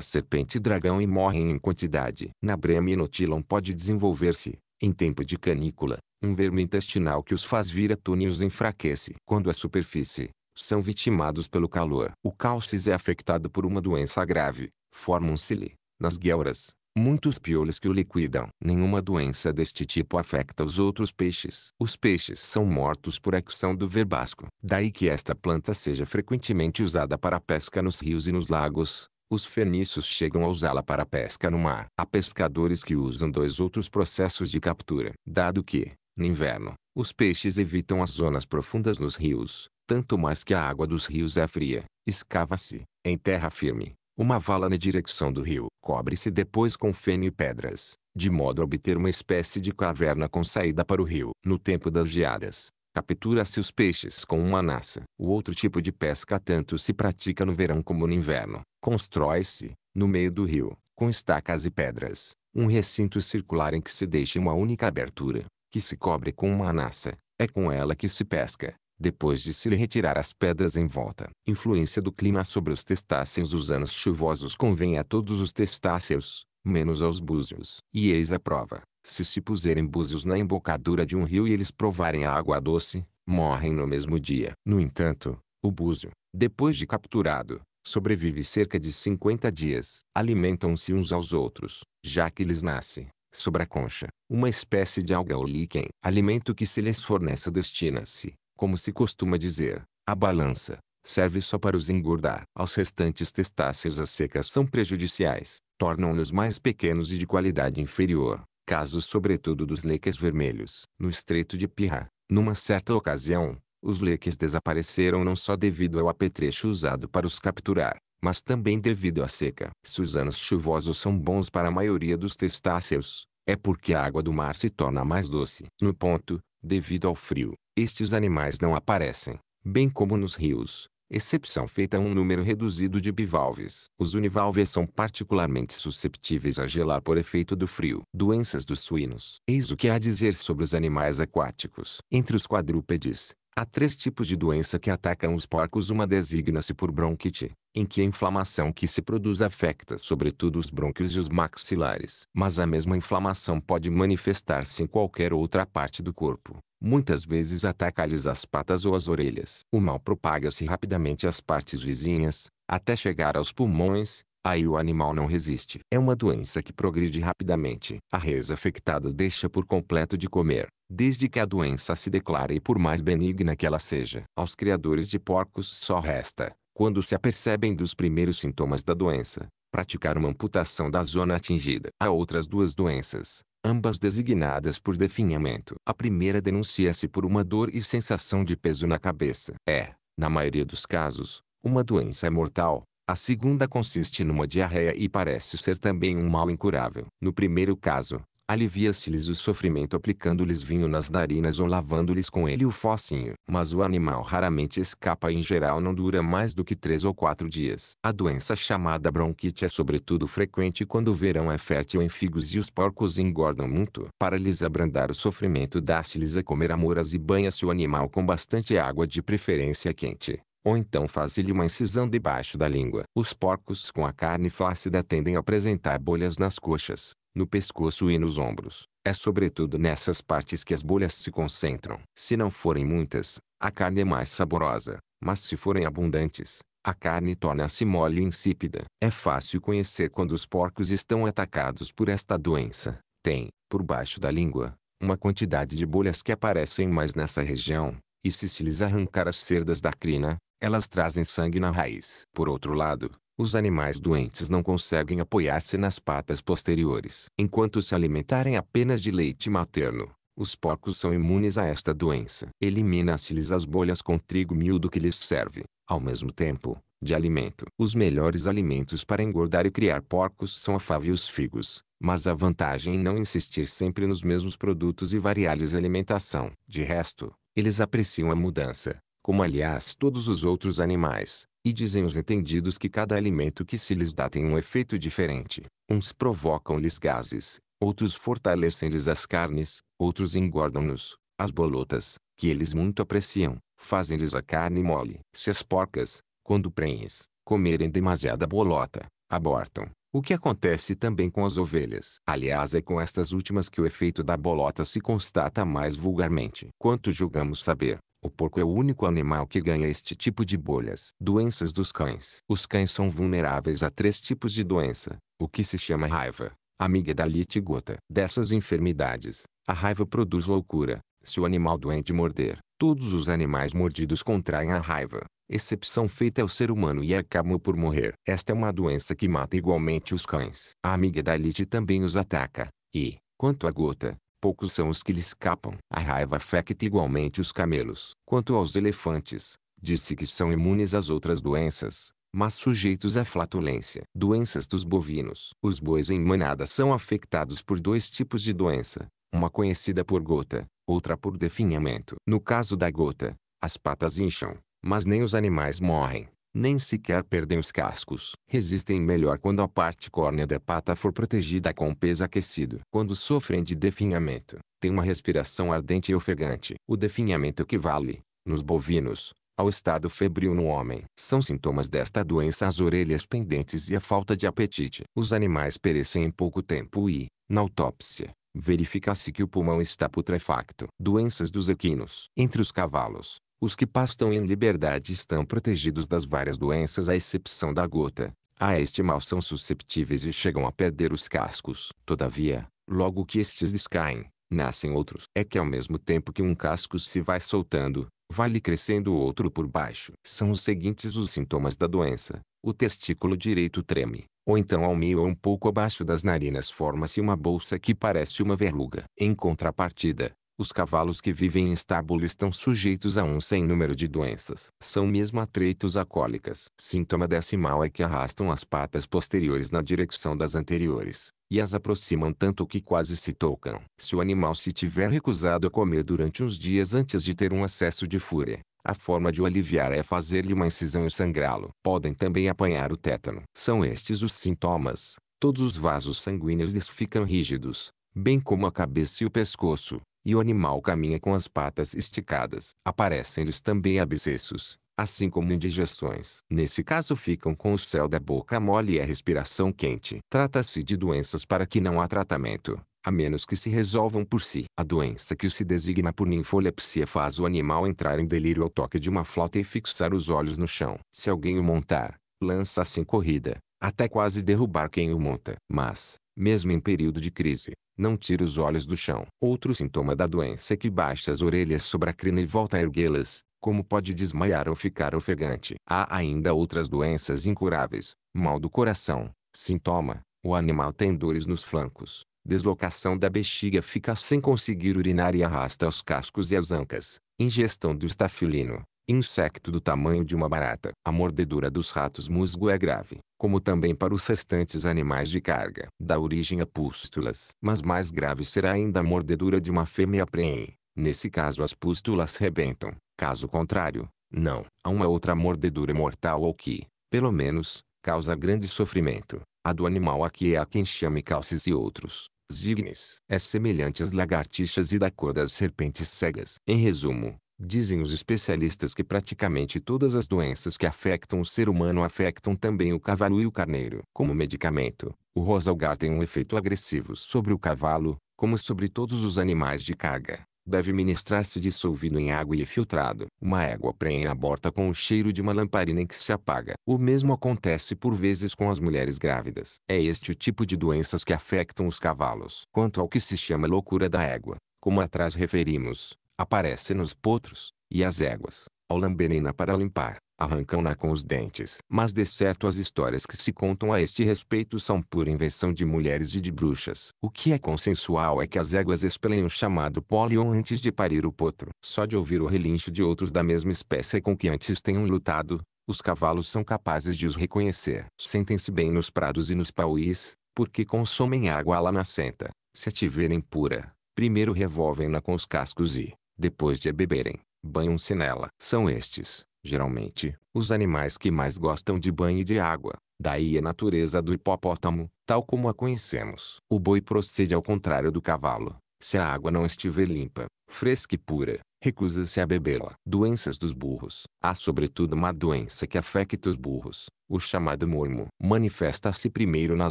serpente dragão e morrem em quantidade. Na brema inotilon pode desenvolver-se, em tempo de canícula, um verme intestinal que os faz vir à tona e os enfraquece. Quando a superfície, são vitimados pelo calor. O cálcis é afectado por uma doença grave. Formam-se-lhe, nas guelras, muitos piolhos que o liquidam. Nenhuma doença deste tipo afecta os outros peixes. Os peixes são mortos por ação do verbasco. Daí que esta planta seja frequentemente usada para pesca nos rios e nos lagos, os fenícios chegam a usá-la para pesca no mar. Há pescadores que usam dois outros processos de captura. Dado que, no inverno, os peixes evitam as zonas profundas nos rios, tanto mais que a água dos rios é fria, escava-se, em terra firme, uma vala na direção do rio. Cobre-se depois com feno e pedras, de modo a obter uma espécie de caverna com saída para o rio. No tempo das geadas, Captura se os peixes com uma naça. O outro tipo de pesca tanto se pratica no verão como no inverno. Constrói-se, no meio do rio, com estacas e pedras, um recinto circular em que se deixa uma única abertura, que se cobre com uma naça. É com ela que se pesca, depois de se retirar as pedras em volta. Influência do clima sobre os testáceos Os anos chuvosos convém a todos os testáceos, menos aos búzios. E eis a prova, se se puserem búzios na embocadura de um rio e eles provarem a água doce, morrem no mesmo dia. No entanto, o búzio, depois de capturado, sobrevive cerca de 50 dias. Alimentam-se uns aos outros, já que lhes nasce, sobre a concha, uma espécie de alga ou líquen. Alimento que se lhes fornece destina-se, como se costuma dizer, à balança. Serve só para os engordar. Aos restantes testáceos as secas são prejudiciais, tornam-nos mais pequenos e de qualidade inferior, casos sobretudo dos leques vermelhos. No Estreito de Pirra, numa certa ocasião, os leques desapareceram não só devido ao apetrecho usado para os capturar, mas também devido à seca. Se os anos chuvosos são bons para a maioria dos testáceos, é porque a água do mar se torna mais doce. No ponto, devido ao frio, estes animais não aparecem, bem como nos rios, excepção feita a um número reduzido de bivalves. Os univalves são particularmente susceptíveis a gelar por efeito do frio. Doenças dos suínos. Eis o que há a dizer sobre os animais aquáticos. Entre os quadrúpedes, há três tipos de doença que atacam os porcos. Uma designa-se por bronquite, em que a inflamação que se produz afeta sobretudo os brônquios e os maxilares. Mas a mesma inflamação pode manifestar-se em qualquer outra parte do corpo muitas vezes ataca-lhes as patas ou as orelhas. O mal propaga-se rapidamente às partes vizinhas, até chegar aos pulmões, aí o animal não resiste. É uma doença que progride rapidamente. A res afectada deixa por completo de comer, desde que a doença se declare e por mais benigna que ela seja. Aos criadores de porcos só resta, quando se apercebem dos primeiros sintomas da doença, praticar uma amputação da zona atingida. Há outras duas doenças, ambas designadas por definhamento. A primeira denuncia-se por uma dor e sensação de peso na cabeça. É, na maioria dos casos, uma doença mortal. A segunda consiste numa diarreia e parece ser também um mal incurável. No primeiro caso, alivia-se-lhes o sofrimento aplicando-lhes vinho nas narinas ou lavando-lhes com ele o focinho. Mas o animal raramente escapa e em geral não dura mais do que três ou quatro dias. A doença chamada bronquite é sobretudo frequente quando o verão é fértil em figos e os porcos engordam muito. Para lhes abrandar o sofrimento dá-se-lhes a comer amoras e banha-se o animal com bastante água de preferência quente ou então faz-lhe uma incisão debaixo da língua. Os porcos com a carne flácida tendem a apresentar bolhas nas coxas no pescoço e nos ombros. É sobretudo nessas partes que as bolhas se concentram. Se não forem muitas, a carne é mais saborosa, mas se forem abundantes, a carne torna-se mole e insípida. É fácil conhecer quando os porcos estão atacados por esta doença. Tem, por baixo da língua, uma quantidade de bolhas que aparecem mais nessa região, e se se lhes arrancar as cerdas da crina, elas trazem sangue na raiz. Por outro lado, os animais doentes não conseguem apoiar-se nas patas posteriores. Enquanto se alimentarem apenas de leite materno, os porcos são imunes a esta doença. Elimina-se-lhes as bolhas com trigo miúdo que lhes serve, ao mesmo tempo, de alimento. Os melhores alimentos para engordar e criar porcos são a fava e os figos, mas a vantagem em não insistir sempre nos mesmos produtos e variar-lhes a alimentação. De resto, eles apreciam a mudança, como aliás todos os outros animais. E dizem os entendidos que cada alimento que se lhes dá tem um efeito diferente. Uns provocam-lhes gases, outros fortalecem-lhes as carnes, outros engordam-nos. As bolotas, que eles muito apreciam, fazem-lhes a carne mole. Se as porcas, quando prenhes, comerem demasiada bolota, abortam. O que acontece também com as ovelhas. Aliás, é com estas últimas que o efeito da bolota se constata mais vulgarmente. Quanto julgamos saber, o porco é o único animal que ganha este tipo de bolhas. Doenças dos cães. Os cães são vulneráveis a três tipos de doença, o que se chama raiva, amigdalite e gota. Dessas enfermidades, a raiva produz loucura. Se o animal doente morder, todos os animais mordidos contraem a raiva. Excepção feita ao ser humano e acabam por morrer. Esta é uma doença que mata igualmente os cães. A amigdalite também os ataca. E, quanto à gota, poucos são os que lhe escapam. A raiva afecta igualmente os camelos. Quanto aos elefantes, disse que são imunes às outras doenças, mas sujeitos à flatulência. Doenças dos bovinos. Os bois em manada são afetados por dois tipos de doença, uma conhecida por gota, outra por definhamento. No caso da gota, as patas incham, mas nem os animais morrem nem sequer perdem os cascos. Resistem melhor quando a parte córnea da pata for protegida com peso aquecido. Quando sofrem de definhamento, têm uma respiração ardente e ofegante. O definhamento equivale, nos bovinos, ao estado febril no homem. São sintomas desta doença as orelhas pendentes e a falta de apetite. Os animais perecem em pouco tempo e, na autópsia, verifica-se que o pulmão está putrefacto. Doenças dos equinos. Entre os cavalos, os que pastam em liberdade estão protegidos das várias doenças à exceção da gota. A este mal são susceptíveis e chegam a perder os cascos. Todavia, logo que estes descaem, nascem outros. É que ao mesmo tempo que um casco se vai soltando, vai-lhe crescendo outro por baixo. São os seguintes os sintomas da doença. O testículo direito treme, ou então ao meio ou um pouco abaixo das narinas forma-se uma bolsa que parece uma verruga. Em contrapartida, os cavalos que vivem em estábulo estão sujeitos a um sem número de doenças. São mesmo atreitos a cólicas. Sintoma desse mal é que arrastam as patas posteriores na direção das anteriores, e as aproximam tanto que quase se tocam. Se o animal se tiver recusado a comer durante uns dias antes de ter um acesso de fúria, a forma de o aliviar é fazer-lhe uma incisão e sangrá-lo. Podem também apanhar o tétano. São estes os sintomas. Todos os vasos sanguíneos lhes ficam rígidos, bem como a cabeça e o pescoço e o animal caminha com as patas esticadas. Aparecem-lhes também abscessos, assim como indigestões. Nesse caso ficam com o céu da boca mole e a respiração quente. Trata-se de doenças para que não há tratamento, a menos que se resolvam por si. A doença que se designa por ninfolepsia faz o animal entrar em delírio ao toque de uma flauta e fixar os olhos no chão. Se alguém o montar, lança-se em corrida, até quase derrubar quem o monta. Mas, mesmo em período de crise, não tira os olhos do chão. Outro sintoma da doença é que baixa as orelhas sobre a crina e volta a erguê-las, como pode desmaiar ou ficar ofegante. Há ainda outras doenças incuráveis, mal do coração, sintoma, o animal tem dores nos flancos, deslocação da bexiga fica sem conseguir urinar e arrasta os cascos e as ancas, ingestão do estafilino, Insecto do tamanho de uma barata. A mordedura dos ratos musgo é grave, como também para os restantes animais de carga. Dá origem a pústulas. Mas mais grave será ainda a mordedura de uma fêmea preen. Nesse caso as pústulas rebentam. Caso contrário, não. Há uma outra mordedura mortal ou que, pelo menos, causa grande sofrimento. A do animal a que é a quem chame calces e outros. Zignes. É semelhante às lagartixas e da cor das serpentes cegas. Em resumo, Dizem os especialistas que praticamente todas as doenças que afetam o ser humano afetam também o cavalo e o carneiro. Como medicamento, o rosalgar tem um efeito agressivo sobre o cavalo, como sobre todos os animais de carga. Deve ministrar-se dissolvido em água e filtrado. Uma égua prenha a aborta com o cheiro de uma lamparina que se apaga. O mesmo acontece por vezes com as mulheres grávidas. É este o tipo de doenças que afetam os cavalos. Quanto ao que se chama loucura da égua, como atrás referimos, Aparece nos potros, e as éguas, ao lamberem-na para limpar, arrancam-na com os dentes. Mas de certo as histórias que se contam a este respeito são pura invenção de mulheres e de bruxas. O que é consensual é que as éguas expelem o chamado polion antes de parir o potro. Só de ouvir o relincho de outros da mesma espécie com que antes tenham lutado, os cavalos são capazes de os reconhecer. Sentem-se bem nos prados e nos pauís, porque consomem água lá na senta. Se a tiverem pura, primeiro revolvem-na com os cascos e, depois de a beberem, banham-se nela. São estes, geralmente, os animais que mais gostam de banho e de água. Daí a natureza do hipopótamo, tal como a conhecemos. O boi procede ao contrário do cavalo. Se a água não estiver limpa, fresca e pura, recusa-se a bebê-la. Doenças dos burros. Há sobretudo uma doença que afeta os burros, o chamado mormo. Manifesta-se primeiro na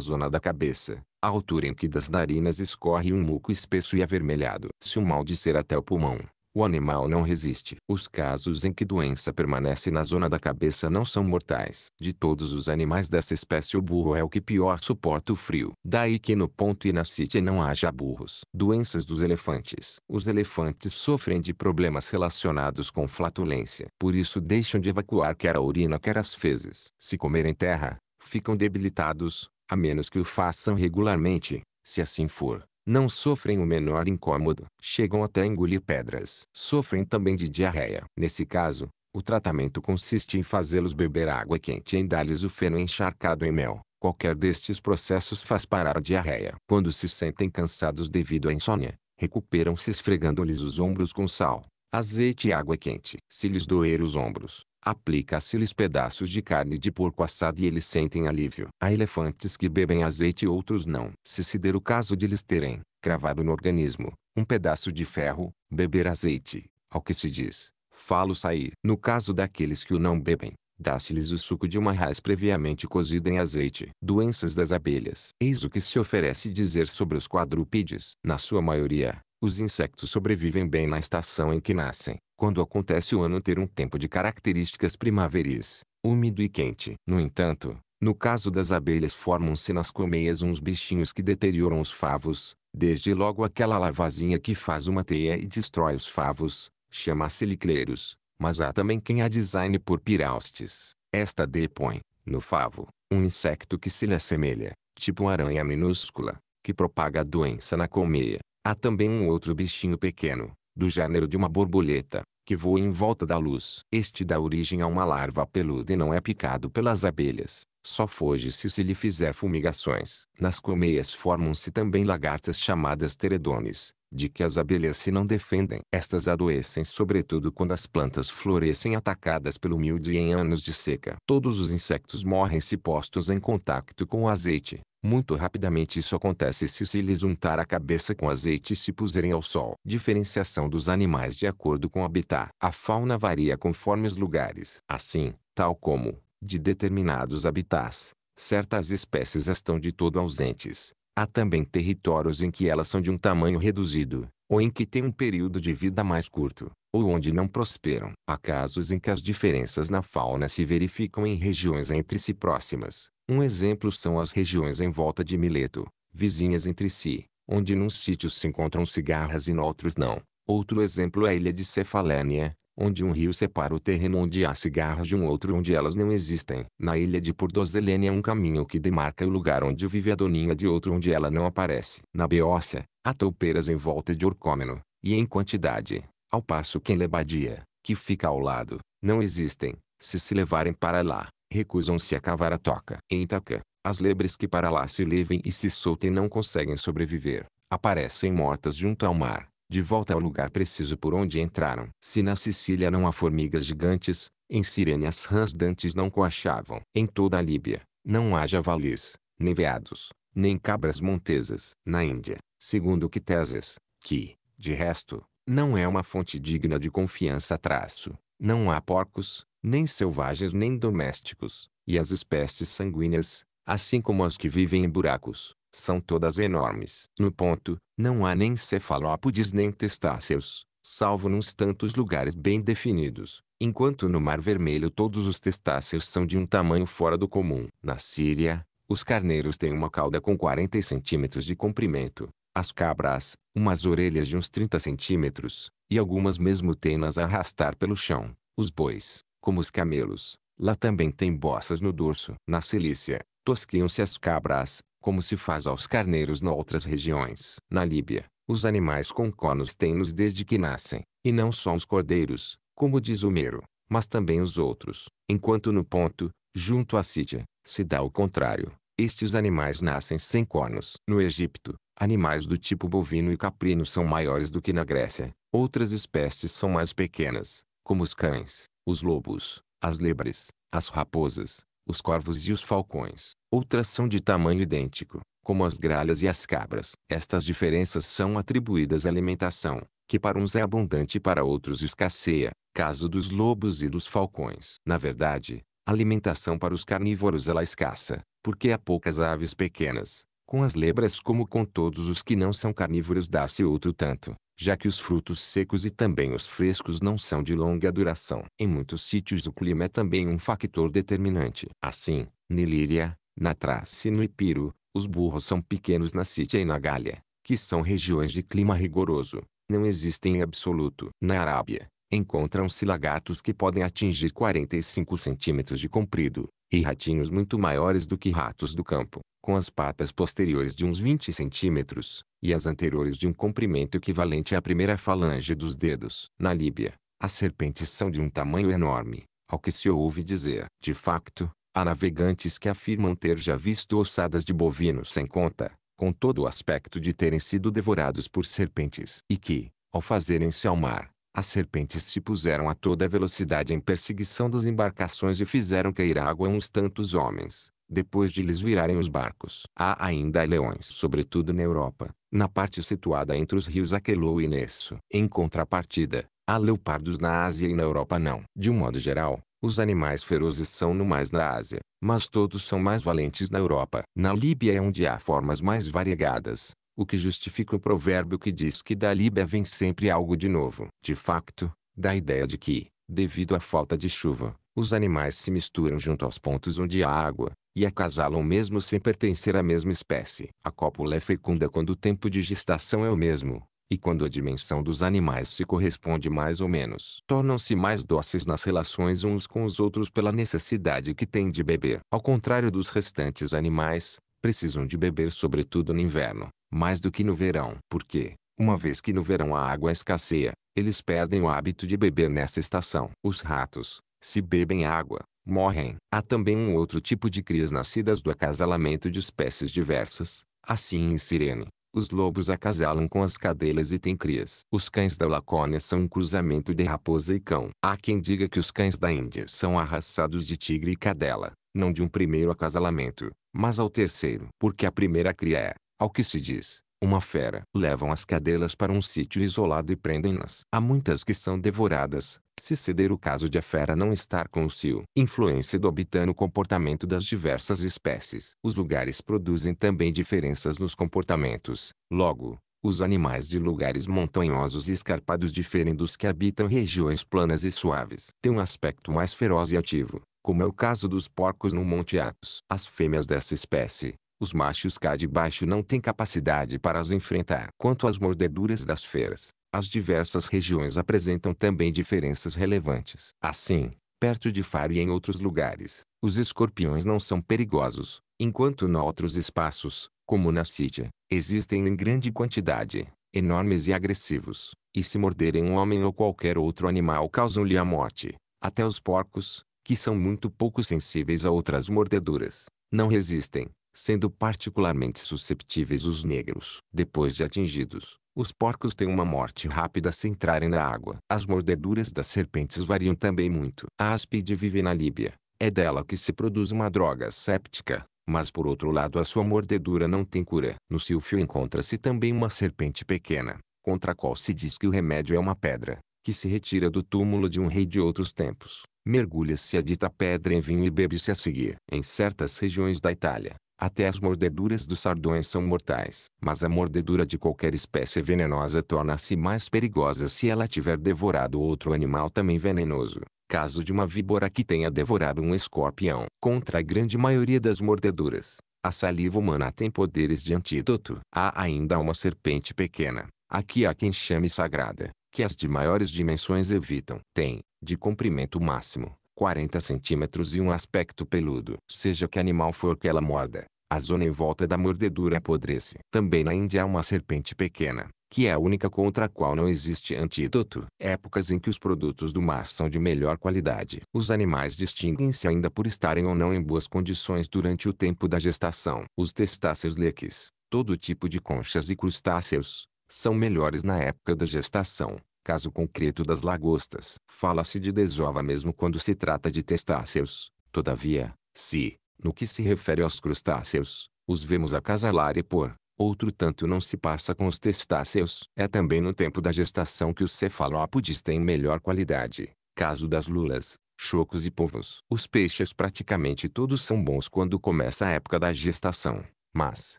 zona da cabeça, a altura em que das narinas escorre um muco espesso e avermelhado. Se o mal disser até o pulmão, o animal não resiste. Os casos em que doença permanece na zona da cabeça não são mortais. De todos os animais dessa espécie o burro é o que pior suporta o frio. Daí que no ponto e na Inacite não haja burros. Doenças dos elefantes. Os elefantes sofrem de problemas relacionados com flatulência. Por isso deixam de evacuar quer a urina quer as fezes. Se comerem terra, ficam debilitados, a menos que o façam regularmente, se assim for. Não sofrem o menor incômodo. Chegam até a engolir pedras. Sofrem também de diarreia. Nesse caso, o tratamento consiste em fazê-los beber água quente e em dar-lhes o feno encharcado em mel. Qualquer destes processos faz parar a diarreia. Quando se sentem cansados devido à insônia, recuperam-se esfregando-lhes os ombros com sal, azeite e água quente. Se lhes doer os ombros, Aplica-se-lhes pedaços de carne de porco assado e eles sentem alívio. Há elefantes que bebem azeite e outros não. Se se der o caso de lhes terem, cravado no organismo, um pedaço de ferro, beber azeite, ao que se diz, falo sair. No caso daqueles que o não bebem, dá-se-lhes o suco de uma raiz previamente cozida em azeite. Doenças das abelhas. Eis o que se oferece dizer sobre os quadrúpedes. Na sua maioria, os insectos sobrevivem bem na estação em que nascem, quando acontece o ano ter um tempo de características primaveris, úmido e quente. No entanto, no caso das abelhas formam-se nas colmeias uns bichinhos que deterioram os favos, desde logo aquela lavazinha que faz uma teia e destrói os favos, chama-se licreiros, mas há também quem a design por piraustes. Esta depõe, no favo, um insecto que se lhe assemelha, tipo aranha minúscula, que propaga a doença na colmeia. Há também um outro bichinho pequeno, do gênero de uma borboleta, que voa em volta da luz. Este dá origem a uma larva peluda e não é picado pelas abelhas. Só foge-se se lhe fizer fumigações. Nas colmeias formam-se também lagartas chamadas teredones, de que as abelhas se não defendem. Estas adoecem sobretudo quando as plantas florescem atacadas pelo e em anos de seca. Todos os insectos morrem se postos em contacto com o azeite. Muito rapidamente isso acontece se se lhes untar a cabeça com azeite e se puserem ao sol. Diferenciação dos animais de acordo com o habitat. A fauna varia conforme os lugares. Assim, tal como, de determinados habitats, certas espécies estão de todo ausentes. Há também territórios em que elas são de um tamanho reduzido, ou em que têm um período de vida mais curto, ou onde não prosperam. Há casos em que as diferenças na fauna se verificam em regiões entre si próximas, um exemplo são as regiões em volta de Mileto, vizinhas entre si, onde num sítio se encontram cigarras e noutros não. Outro exemplo é a ilha de Cefalénia, onde um rio separa o terreno onde há cigarras de um outro onde elas não existem. Na ilha de há um caminho que demarca o lugar onde vive a doninha de outro onde ela não aparece. Na Beócia, há toupeiras em volta de Orcômeno, e em quantidade, ao passo que em Lebadia, que fica ao lado, não existem, se se levarem para lá recusam-se a cavar a toca. Em Itaca, as lebres que para lá se levem e se soltem não conseguem sobreviver, aparecem mortas junto ao mar, de volta ao lugar preciso por onde entraram. Se na Sicília não há formigas gigantes, em Cirene as rãs dantes não coachavam. Em toda a Líbia, não há javalis, nem veados, nem cabras montesas. Na Índia, segundo Quitéses, que, de resto, não é uma fonte digna de confiança traço, não há porcos, nem selvagens nem domésticos, e as espécies sanguíneas, assim como as que vivem em buracos, são todas enormes. No ponto, não há nem cefalópodes nem testáceos, salvo nos tantos lugares bem definidos, enquanto no Mar Vermelho todos os testáceos são de um tamanho fora do comum. Na Síria, os carneiros têm uma cauda com 40 centímetros de comprimento, as cabras, umas orelhas de uns 30 centímetros, e algumas mesmo têm nas a arrastar pelo chão. Os bois, como os camelos. Lá também tem bossas no dorso. Na Cilícia, tosquiam-se as cabras, como se faz aos carneiros noutras regiões. Na Líbia, os animais com cornos têm-nos desde que nascem, e não só os cordeiros, como diz Homero, mas também os outros. Enquanto no ponto, junto à Síria, se dá o contrário. Estes animais nascem sem cornos. No Egito, animais do tipo bovino e caprino são maiores do que na Grécia. Outras espécies são mais pequenas, como os cães os lobos, as lebres, as raposas, os corvos e os falcões. Outras são de tamanho idêntico, como as gralhas e as cabras. Estas diferenças são atribuídas à alimentação, que para uns é abundante e para outros escasseia, caso dos lobos e dos falcões. Na verdade, a alimentação para os carnívoros ela é escassa, porque há poucas aves pequenas, com as lebras como com todos os que não são carnívoros dá-se outro tanto, já que os frutos secos e também os frescos não são de longa duração. Em muitos sítios o clima é também um fator determinante. Assim, Nilíria, na Trácia e no Ipiro, os burros são pequenos na Sítia e na Gália, que são regiões de clima rigoroso. Não existem em absoluto. Na Arábia, encontram-se lagartos que podem atingir 45 centímetros de comprido, e ratinhos muito maiores do que ratos do campo, com as patas posteriores de uns 20 centímetros, e as anteriores de um comprimento equivalente à primeira falange dos dedos. Na Líbia, as serpentes são de um tamanho enorme, ao que se ouve dizer. De facto, há navegantes que afirmam ter já visto ossadas de bovinos sem conta, com todo o aspecto de terem sido devorados por serpentes, e que, ao fazerem-se ao mar, as serpentes se puseram a toda velocidade em perseguição das embarcações e fizeram cair água uns tantos homens, depois de lhes virarem os barcos. Há ainda leões, sobretudo na Europa, na parte situada entre os rios Aquelou e Nesso. Em contrapartida, há leopardos na Ásia e na Europa não. De um modo geral, os animais ferozes são no mais na Ásia, mas todos são mais valentes na Europa. Na Líbia é onde há formas mais variegadas, o que justifica o provérbio que diz que da líbia vem sempre algo de novo. De facto, da ideia de que, devido à falta de chuva, os animais se misturam junto aos pontos onde há água, e acasalam mesmo sem pertencer à mesma espécie. A cópula é fecunda quando o tempo de gestação é o mesmo, e quando a dimensão dos animais se corresponde mais ou menos. Tornam-se mais dóceis nas relações uns com os outros pela necessidade que têm de beber. Ao contrário dos restantes animais, precisam de beber sobretudo no inverno mais do que no verão, porque, uma vez que no verão a água escasseia, eles perdem o hábito de beber nessa estação. Os ratos, se bebem água, morrem. Há também um outro tipo de crias nascidas do acasalamento de espécies diversas, assim em Sirene. Os lobos acasalam com as cadelas e têm crias. Os cães da Lacônia são um cruzamento de raposa e cão. Há quem diga que os cães da Índia são arrasados de tigre e cadela, não de um primeiro acasalamento, mas ao terceiro. Porque a primeira cria é, ao que se diz, uma fera. Levam as cadelas para um sítio isolado e prendem-nas. Há muitas que são devoradas, se ceder o caso de a fera não estar com o cio. Influência do habitat no comportamento das diversas espécies. Os lugares produzem também diferenças nos comportamentos. Logo, os animais de lugares montanhosos e escarpados diferem dos que habitam regiões planas e suaves. Têm um aspecto mais feroz e ativo, como é o caso dos porcos no Monte Atos. As fêmeas dessa espécie, os machos cá de baixo não têm capacidade para as enfrentar. Quanto às mordeduras das feras, as diversas regiões apresentam também diferenças relevantes. Assim, perto de Faro e em outros lugares, os escorpiões não são perigosos, enquanto em outros espaços, como na Síria, existem em grande quantidade, enormes e agressivos, e se morderem um homem ou qualquer outro animal causam-lhe a morte. Até os porcos, que são muito pouco sensíveis a outras mordeduras, não resistem, sendo particularmente susceptíveis os negros. Depois de atingidos, os porcos têm uma morte rápida se entrarem na água. As mordeduras das serpentes variam também muito. A áspide vive na Líbia. É dela que se produz uma droga séptica, mas por outro lado a sua mordedura não tem cura. No silfio encontra-se também uma serpente pequena, contra a qual se diz que o remédio é uma pedra, que se retira do túmulo de um rei de outros tempos. Mergulha-se a dita pedra em vinho e bebe-se a seguir. Em certas regiões da Itália, até as mordeduras dos sardões são mortais. Mas a mordedura de qualquer espécie venenosa torna-se mais perigosa se ela tiver devorado outro animal também venenoso. Caso de uma víbora que tenha devorado um escorpião. Contra a grande maioria das mordeduras, a saliva humana tem poderes de antídoto. Há ainda uma serpente pequena, aqui há quem chame sagrada, que as de maiores dimensões evitam. Tem, de comprimento máximo, 40 centímetros e um aspecto peludo. Seja que animal for que ela morda, a zona em volta da mordedura apodrece. Também na Índia há uma serpente pequena, que é a única contra a qual não existe antídoto. Épocas em que os produtos do mar são de melhor qualidade. Os animais distinguem-se ainda por estarem ou não em boas condições durante o tempo da gestação. Os testáceos leques, todo tipo de conchas e crustáceos, são melhores na época da gestação. Caso concreto das lagostas, fala-se de desova mesmo quando se trata de testáceos. Todavia, se, no que se refere aos crustáceos, os vemos acasalar e pôr, outro tanto não se passa com os testáceos. É também no tempo da gestação que os cefalópodes têm melhor qualidade. Caso das lulas, chocos e polvos. Os peixes praticamente todos são bons quando começa a época da gestação. Mas,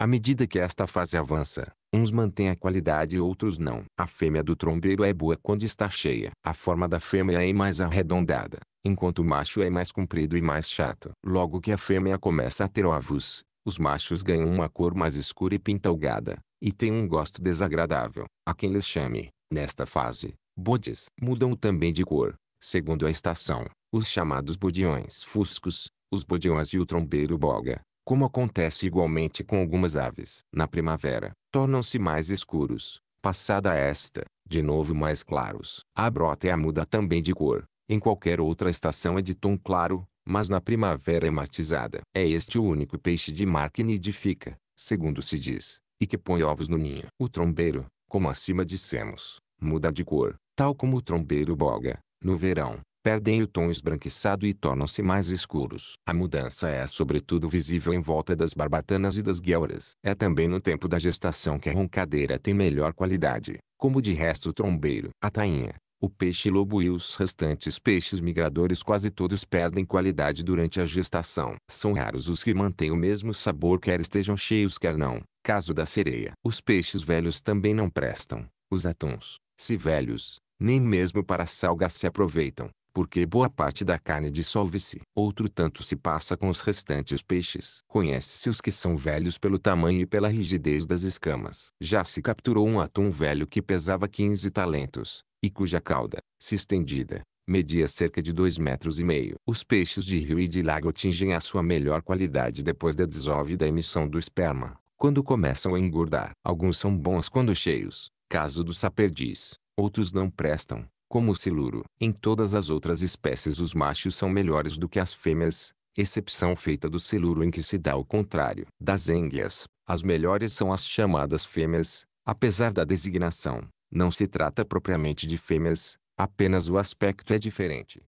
à medida que esta fase avança, Uns mantêm a qualidade e outros não. A fêmea do trombeiro é boa quando está cheia. A forma da fêmea é mais arredondada, enquanto o macho é mais comprido e mais chato. Logo que a fêmea começa a ter ovos, os machos ganham uma cor mais escura e pintalgada, e têm um gosto desagradável. A quem lhes chame, nesta fase, bodes. Mudam também de cor, segundo a estação, os chamados bodiões fuscos, os bodiões e o trombeiro boga como acontece igualmente com algumas aves. Na primavera, tornam-se mais escuros, passada esta, de novo mais claros. A brota é a muda também de cor. Em qualquer outra estação é de tom claro, mas na primavera é matizada. É este o único peixe de mar que nidifica, segundo se diz, e que põe ovos no ninho. O trombeiro, como acima dissemos, muda de cor, tal como o trombeiro boga, no verão, perdem o tom esbranquiçado e tornam-se mais escuros. A mudança é sobretudo visível em volta das barbatanas e das guelras. É também no tempo da gestação que a roncadeira tem melhor qualidade, como de resto o trombeiro. A tainha, o peixe-lobo e os restantes peixes migradores quase todos perdem qualidade durante a gestação. São raros os que mantêm o mesmo sabor quer estejam cheios quer não. Caso da sereia. Os peixes velhos também não prestam. Os atuns, se velhos, nem mesmo para salga se aproveitam porque boa parte da carne dissolve-se. Outro tanto se passa com os restantes peixes. Conhece-se os que são velhos pelo tamanho e pela rigidez das escamas. Já se capturou um atum velho que pesava 15 talentos, e cuja cauda, se estendida, media cerca de 2 metros e meio. Os peixes de rio e de lago atingem a sua melhor qualidade depois da desove e da emissão do esperma, quando começam a engordar. Alguns são bons quando cheios, caso do saperdiz, outros não prestam como o siluro. Em todas as outras espécies os machos são melhores do que as fêmeas, exceção feita do siluro em que se dá o contrário. Das ênguias, as melhores são as chamadas fêmeas, apesar da designação, não se trata propriamente de fêmeas, apenas o aspecto é diferente.